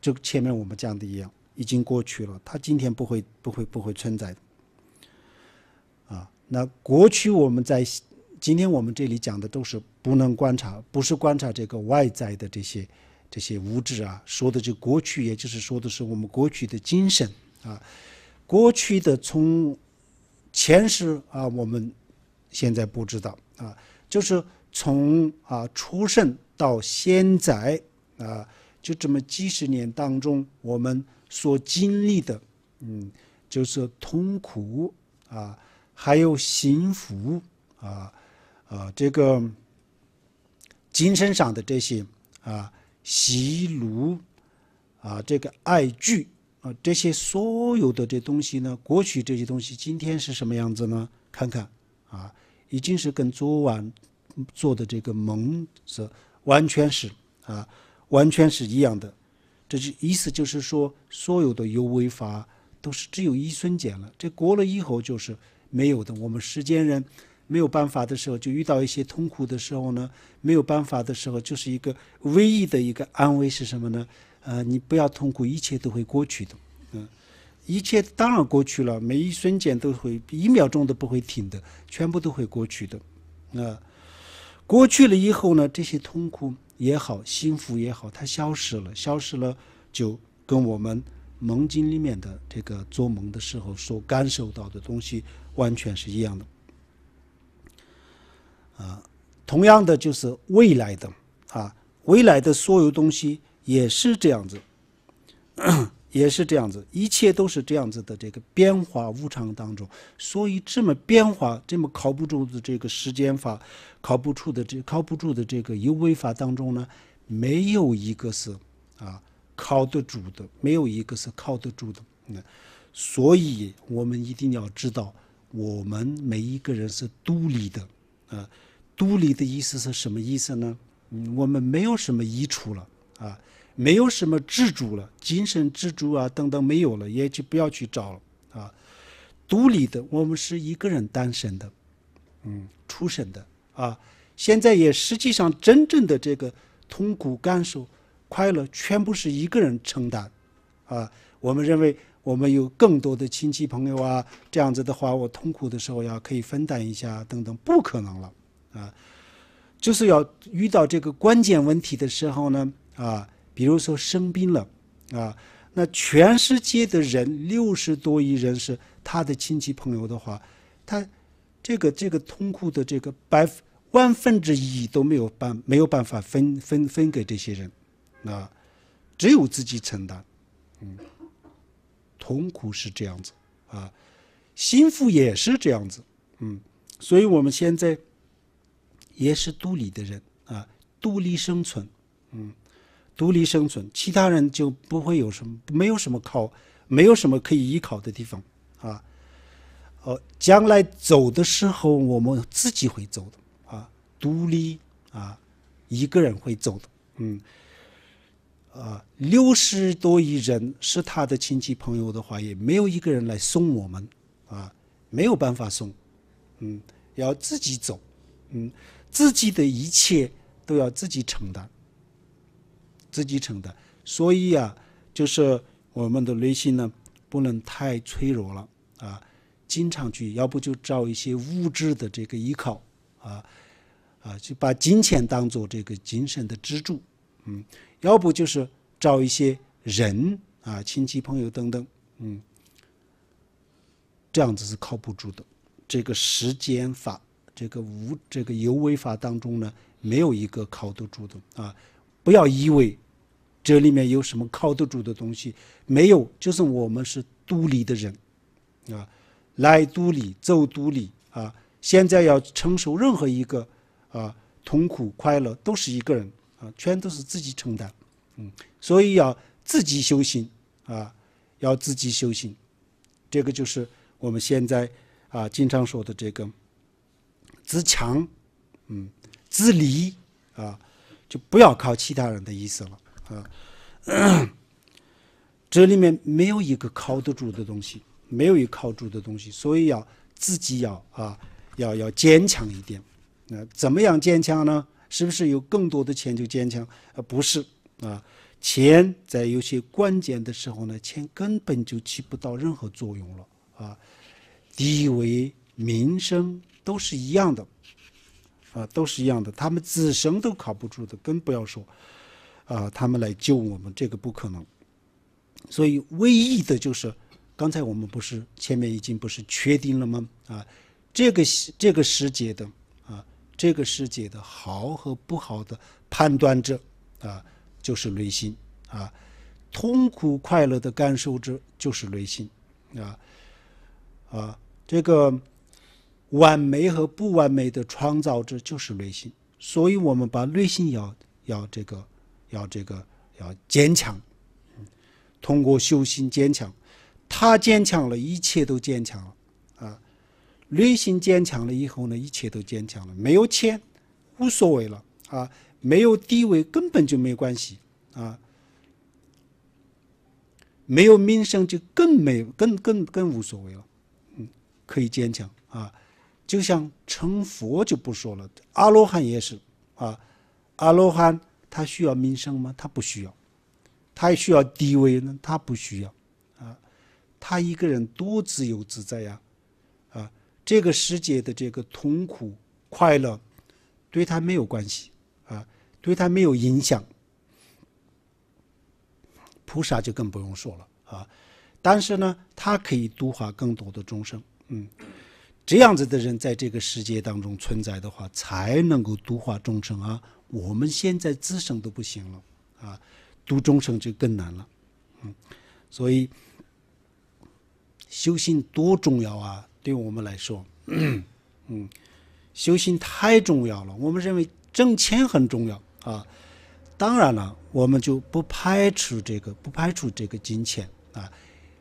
就前面我们讲的一样，已经过去了，它今天不会不会不会存在的。啊，那过去我们在今天我们这里讲的都是不能观察，不是观察这个外在的这些这些物质啊，说的就过去，也就是说的是我们过去的精神啊，过去的从前世啊，我们现在不知道啊，就是。从啊，出生到现在啊，就这么几十年当中，我们所经历的，嗯，就是痛苦啊，还有幸福啊，啊，这个精神上的这些啊，喜怒啊，这个爱惧啊，这些所有的这东西呢，过去这些东西，今天是什么样子呢？看看啊，已经是跟昨晚。做的这个蒙是完全是啊，完全是一样的。这就意思就是说，所有的有为法都是只有一瞬间了。这过了以后就是没有的。我们世间人没有办法的时候，就遇到一些痛苦的时候呢，没有办法的时候，就是一个唯一的一个安慰是什么呢？呃，你不要痛苦，一切都会过去的。嗯，一切当然过去了，每一瞬间都会，一秒钟都不会停的，全部都会过去的。那。过去了以后呢，这些痛苦也好，幸福也好，它消失了，消失了，就跟我们梦境里面的这个做梦的时候所感受到的东西完全是一样的。啊，同样的就是未来的，啊，未来的所有东西也是这样子。也是这样子，一切都是这样子的。这个变化无常当中，所以这么变化、这么靠不住的这个时间法，靠不住的这靠不住的这个有为法当中呢，没有一个是啊靠得住的，没有一个是靠得住的。嗯，所以我们一定要知道，我们每一个人是独立的啊。独立的意思是什么意思呢？嗯，我们没有什么依处了啊。没有什么支柱了，精神支柱啊，等等没有了，也就不要去找了啊。独立的，我们是一个人单身的，嗯，出生的啊。现在也实际上真正的这个痛苦感受、快乐，全部是一个人承担啊。我们认为我们有更多的亲戚朋友啊，这样子的话，我痛苦的时候呀，可以分担一下等等，不可能了啊。就是要遇到这个关键问题的时候呢，啊。比如说生病了，啊，那全世界的人六十多亿人是他的亲戚朋友的话，他，这个这个痛苦的这个百分万分之一都没有办没有办法分分分给这些人，啊，只有自己承担，嗯，痛苦是这样子啊，幸福也是这样子，嗯，所以我们现在也是独立的人啊，独立生存，嗯。独立生存，其他人就不会有什么，没有什么靠，没有什么可以依靠的地方啊。哦，将来走的时候，我们自己会走的啊，独立啊，一个人会走的。嗯，啊，六十多亿人是他的亲戚朋友的话，也没有一个人来送我们啊，没有办法送，嗯，要自己走，嗯，自己的一切都要自己承担。自己成的，所以啊，就是我们的内心呢，不能太脆弱了啊。经常去，要不就找一些物质的这个依靠啊啊，就把金钱当做这个精神的支柱，嗯，要不就是找一些人啊，亲戚朋友等等，嗯，这样子是靠不住的。这个时间法，这个无这个有为法当中呢，没有一个靠得住的啊，不要以为。这里面有什么靠得住的东西没有？就是我们是独立的人，啊，来独立，走独立，啊，现在要承受任何一个啊痛苦、快乐，都是一个人啊，全都是自己承担，嗯，所以要自己修行，啊，要自己修行，这个就是我们现在啊经常说的这个自强，嗯，自立啊，就不要靠其他人的意思了。啊，这里面没有一个靠得住的东西，没有一靠住的东西，所以要自己要啊，要要坚强一点。那怎么样坚强呢？是不是有更多的钱就坚强？呃，不是啊，钱在有些关键的时候呢，钱根本就起不到任何作用了啊。地位、名声都是一样的，啊，都是一样的，他们自身都靠不住的，更不要说。啊，他们来救我们，这个不可能。所以唯一的就是，刚才我们不是前面已经不是确定了吗？啊，这个这个世界的啊，这个世界的好和不好的判断者啊，就是内心啊，痛苦快乐的感受者就是内心啊，啊，这个完美和不完美的创造者就是内心。所以，我们把内心要要这个。要这个要坚强，通过修心坚强，他坚强了，一切都坚强了啊。内心坚强了以后呢，一切都坚强了。没有钱无所谓了啊，没有地位根本就没关系啊，没有名声就更没更更更无所谓了。嗯，可以坚强啊。就像成佛就不说了，阿罗汉也是啊，阿罗汉。他需要名声吗？他不需要。他需要地位呢？他不需要。啊，他一个人多自由自在呀！啊，这个世界的这个痛苦、快乐，对他没有关系啊，对他没有影响。菩萨就更不用说了啊，但是呢，他可以度化更多的众生。嗯。这样子的人在这个世界当中存在的话，才能够度化众生啊！我们现在自身都不行了啊，度众生就更难了。嗯，所以修心多重要啊！对我们来说，嗯，修心太重要了。我们认为挣钱很重要啊，当然了，我们就不排除这个，不排除这个金钱啊。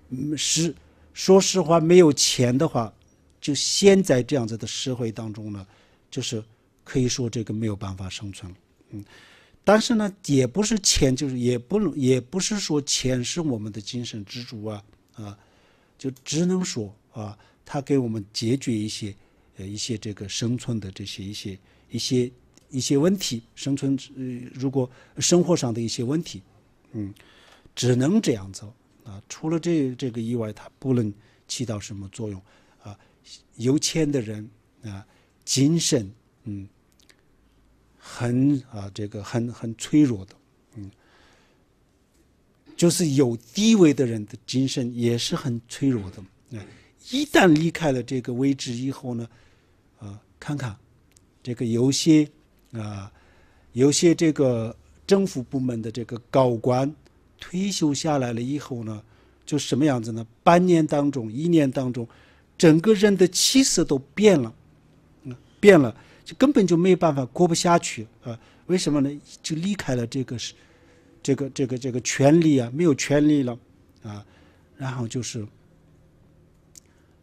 嗯，是，说实话，没有钱的话。就现在这样子的社会当中呢，就是可以说这个没有办法生存嗯，但是呢，也不是钱，就是也不能，也不是说钱是我们的精神支柱啊，啊，就只能说啊，它给我们解决一些，呃，一些这个生存的这些一些一些一些问题，生存，如果生活上的一些问题，嗯，只能这样做啊，除了这这个以外，它不能起到什么作用。有钱的人啊，精神嗯，很啊，这个很很脆弱的，嗯，就是有地位的人的精神也是很脆弱的，嗯、一旦离开了这个位置以后呢，啊，看看这个有些啊，有些这个政府部门的这个高官退休下来了以后呢，就什么样子呢？半年当中，一年当中。整个人的气色都变了，嗯，变了，就根本就没有办法过不下去啊？为什么呢？就离开了这个是，这个这个这个权利啊，没有权利了，啊，然后就是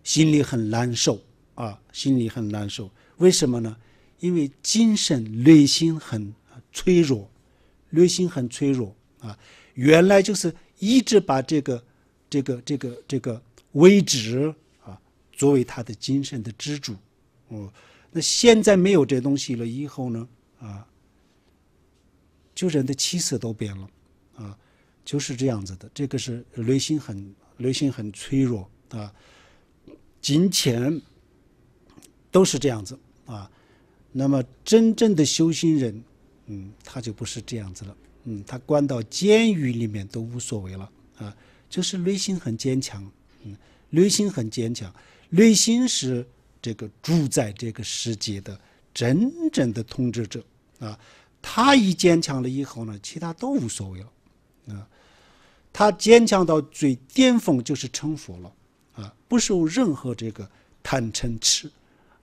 心里很难受啊，心里很难受。为什么呢？因为精神内心很脆弱，内心很脆弱啊。原来就是一直把这个这个这个这个位置。作为他的精神的支柱，哦，那现在没有这东西了，以后呢？啊，就人的气色都变了，啊，就是这样子的。这个是内心很内心很脆弱啊，金钱都是这样子啊。那么真正的修行人，嗯，他就不是这样子了，嗯，他关到监狱里面都无所谓了啊，就是内心很坚强，嗯，内心很坚强。内心是这个主宰这个世界的真正的统治者啊！他一坚强了以后呢，其他都无所谓了啊！他坚强到最巅峰就是成佛了啊！不受任何这个贪嗔痴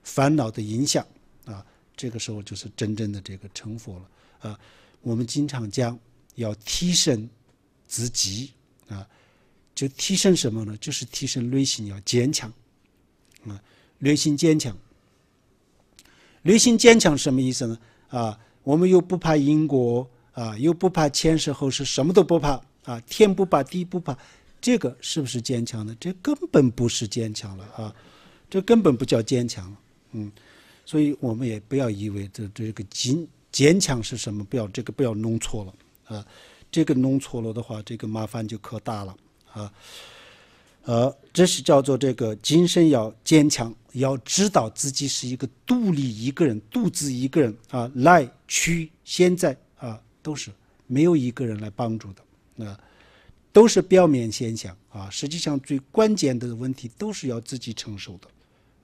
烦恼的影响啊！这个时候就是真正的这个成佛了啊！我们经常讲要提升自己啊，就提升什么呢？就是提升内心要坚强。啊，内心坚强。内心坚强什么意思呢？啊，我们又不怕因果啊，又不怕前事后事，什么都不怕，啊，天不怕地不怕，这个是不是坚强呢？这根本不是坚强了啊，这根本不叫坚强。嗯，所以我们也不要以为这这个坚坚强是什么，不要这个不要弄错了啊，这个弄错了的话，这个麻烦就可大了啊。而这是叫做这个，今生要坚强，要知道自己是一个独立一个人，独自一个人啊，来去现在啊都是没有一个人来帮助的，啊，都是表面现象啊，实际上最关键的问题都是要自己承受的，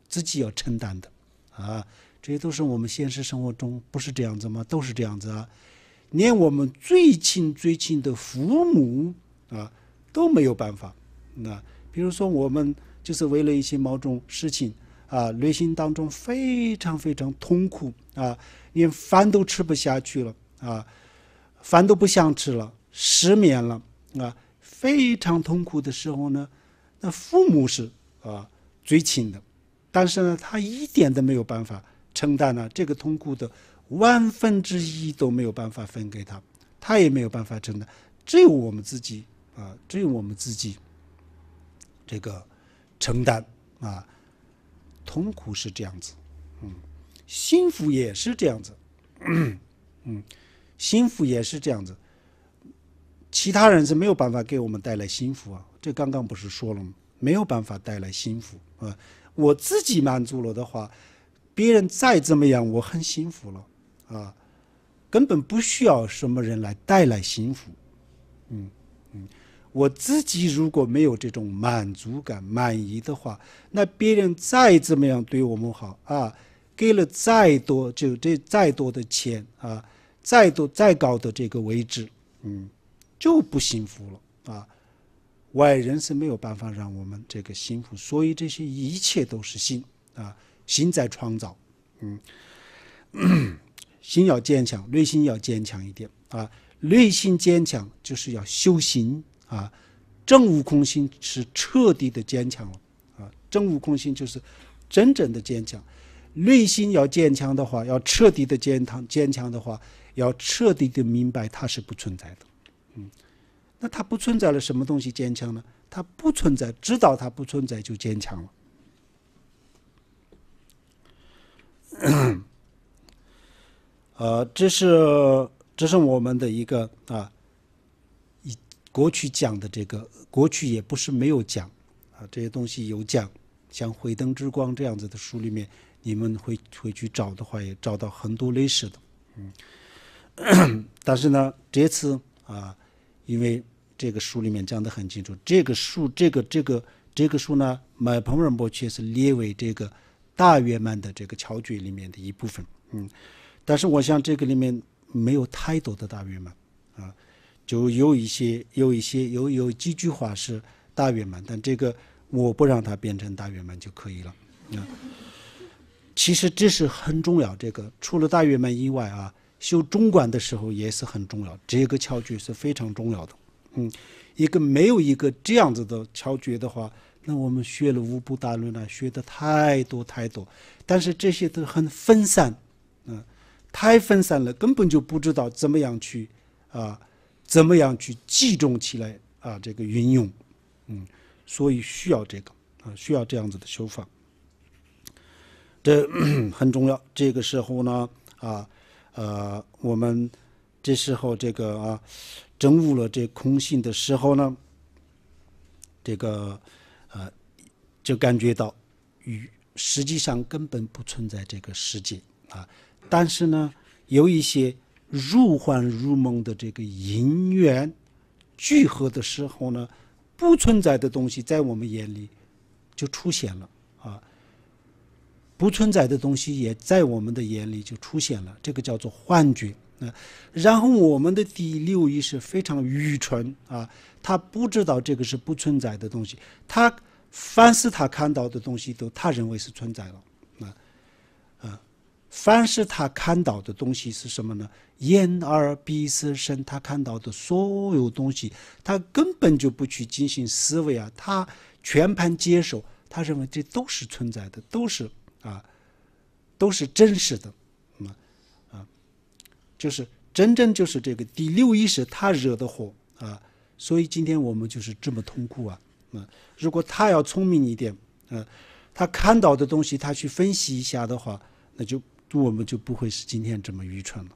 自己要承担的，啊，这些都是我们现实生活中不是这样子吗？都是这样子啊，连我们最亲最亲的父母啊都没有办法，那。比如说，我们就是为了一些某种事情，啊，内心当中非常非常痛苦啊，连饭都吃不下去了啊，饭都不想吃了，失眠了啊，非常痛苦的时候呢，那父母是啊最亲的，但是呢，他一点都没有办法承担啊、这个痛苦的万分之一都没有办法分给他，他也没有办法承担，只有我们自己啊，只有我们自己。这个承担啊，痛苦是这样子，嗯，幸福也是这样子，嗯，幸福也是这样子，其他人是没有办法给我们带来幸福啊，这刚刚不是说了吗？没有办法带来幸福啊，我自己满足了的话，别人再怎么样我很幸福了啊，根本不需要什么人来带来幸福，嗯。我自己如果没有这种满足感、满意的话，那别人再怎么样对我们好啊，给了再多，就这再多的钱啊，再多再高的这个位置，嗯，就不幸福了啊。外人是没有办法让我们这个幸福，所以这些一切都是心啊，心在创造。嗯，心要坚强，内心要坚强一点啊。内心坚强就是要修行。啊，正悟空心是彻底的坚强了。啊，正悟空心就是真正的坚强。内心要坚强的话，要彻底的坚强；坚强的话，要彻底的明白它是不存在的。嗯，那它不存在了，什么东西坚强呢？它不存在，知道它不存在就坚强了。呃，这是这是我们的一个啊。过去讲的这个，过去也不是没有讲啊，这些东西有讲，像《回灯之光》这样子的书里面，你们会会去找的话，也找到很多类似的。嗯，但是呢，这次啊，因为这个书里面讲得很清楚，这个书这个这个这个书呢，买彭仁波羯是列为这个大圆满的这个桥诀里面的一部分。嗯，但是我想这个里面没有太多的大圆满啊。就有一些，有一些，有有几句话是大圆满，但这个我不让它变成大圆满就可以了。嗯，其实这是很重要。这个除了大圆满以外啊，修中观的时候也是很重要。这个窍诀是非常重要的。嗯，一个没有一个这样子的窍诀的话，那我们学了五部大论了，学的太多太多，但是这些都很分散，嗯，太分散了，根本就不知道怎么样去啊。怎么样去集中起来啊？这个运用，嗯，所以需要这个啊，需要这样子的手法，这 很重要。这个时候呢，啊，呃，我们这时候这个啊，证悟了这空性的时候呢，这个呃，就感觉到与实际上根本不存在这个世界啊，但是呢，有一些。入幻入梦的这个因缘聚合的时候呢，不存在的东西在我们眼里就出现了啊，不存在的东西也在我们的眼里就出现了，这个叫做幻觉啊。然后我们的第六意识非常愚蠢啊，他不知道这个是不存在的东西，他凡是他看到的东西都他认为是存在了
啊啊。
凡是他看到的东西是什么呢？眼耳鼻舌身，他看到的所有东西，他根本就不去进行思维啊，他全盘接受，他认为这都是存在的，都是啊，都是真实的，
啊啊，
就是真正就是这个第六意识他惹的祸啊，所以今天我们就是这么痛苦啊，嗯，如果他要聪明一点，嗯，他看到的东西他去分析一下的话，那就。我们就不会是今天这么愚蠢了，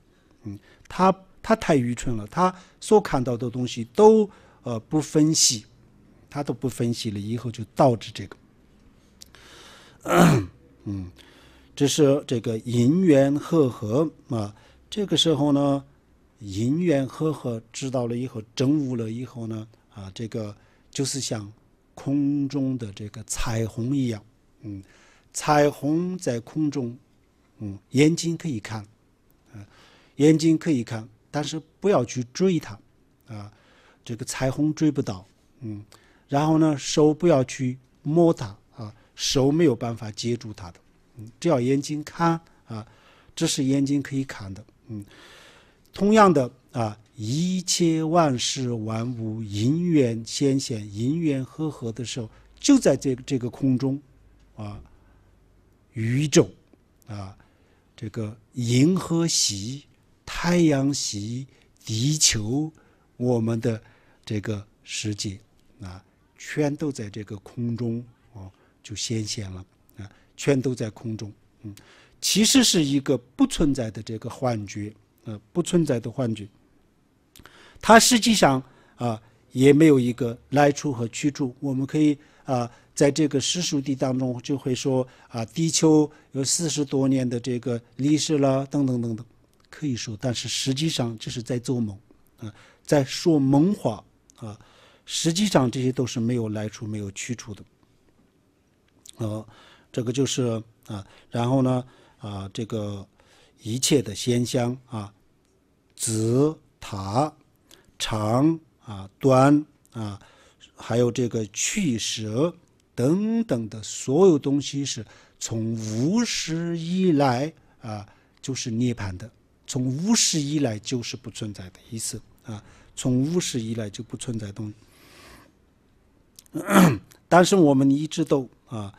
嗯，他他太愚蠢了，他所看到的东西都呃不分析，他都不分析了，以后就导致这个，嗯，这是这个银元和合嘛，这个时候呢，银元和合知道了以后，证悟了以后呢，啊，这个就是像空中的这个彩虹一样，嗯，彩虹在空中。嗯，眼睛可以看，嗯，眼睛可以看，但是不要去追它，啊，这个彩虹追不到，嗯，然后呢，手不要去摸它，啊，手没有办法接住它的，嗯，只要眼睛看，啊，这是眼睛可以看的，嗯，同样的啊，一切万事万物姻缘显现，姻缘和合的时候，就在这这个空中，啊，宇宙，啊。这个银河系、太阳系、地球，我们的这个世界啊，全都在这个空中哦，就显现了啊，全都在空中。嗯，其实是一个不存在的这个幻觉，呃，不存在的幻觉。它实际上啊，也没有一个来处和去处。我们可以。啊，在这个史书地当中，就会说啊，地球有四十多年的这个历史了，等等等等，可以说，但是实际上这是在做梦啊，在说梦话啊，实际上这些都是没有来处、没有去处的。哦，这个就是啊，然后呢啊，这个一切的现香啊，子塔长啊，短啊。还有这个去舍等等的所有东西，是从无始以来啊，就是涅槃的；从无始以来就是不存在的意思啊，从无始以来就不存在东西。但是我们一直都啊，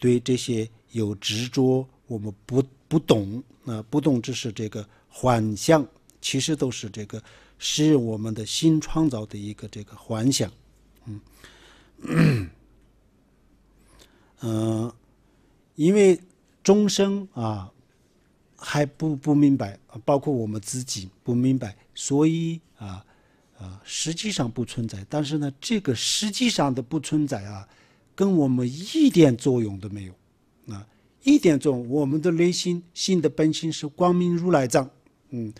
对这些有执着，我们不不懂啊，不懂只是这个幻象，其实都是这个是我们的心创造的一个这个幻想。嗯，嗯，因为众生啊还不不明白，包括我们自己不明白，所以啊啊，实际上不存在。但是呢，这个实际上的不存在啊，跟我们一点作用都没有。啊，一点作用。我们的内心心的本性是光明如来藏，嗯，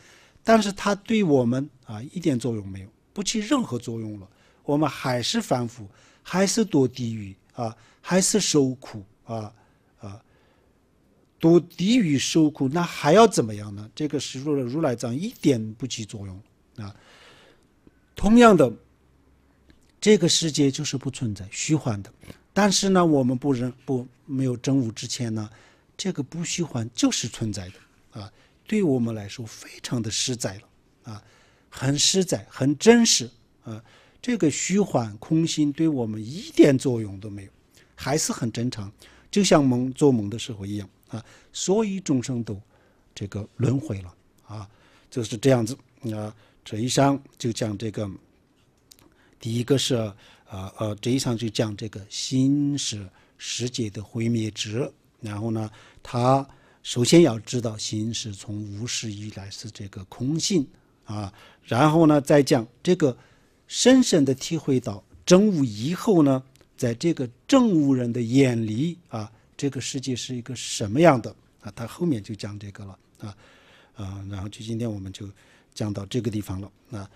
但是它对我们啊一点作用没有，不起任何作用了。我们还是反腐，还是躲地狱啊，还是受苦啊啊，躲地狱受苦，那还要怎么样呢？这个的如来藏一点不起作用啊。同样的，这个世界就是不存在虚幻的，但是呢，我们不认不没有真悟之前呢，这个不虚幻就是存在的啊，对我们来说非常的实在了啊，很实在，很真实啊。这个虚幻空性对我们一点作用都没有，还是很正常，就像梦做梦的时候一样啊。所以众生都这个轮回了啊，就是这样子啊。这一章就讲这个，第一个是啊呃，这一章就讲这个心是世界的毁灭之。然后呢，他首先要知道心是从无始以来是这个空性啊，然后呢再讲这个。深深的体会到政悟以后呢，在这个证悟人的眼里啊，这个世界是一个什么样的啊？他后面就讲这个了啊啊，然后就今天我们就讲到这个地方了啊。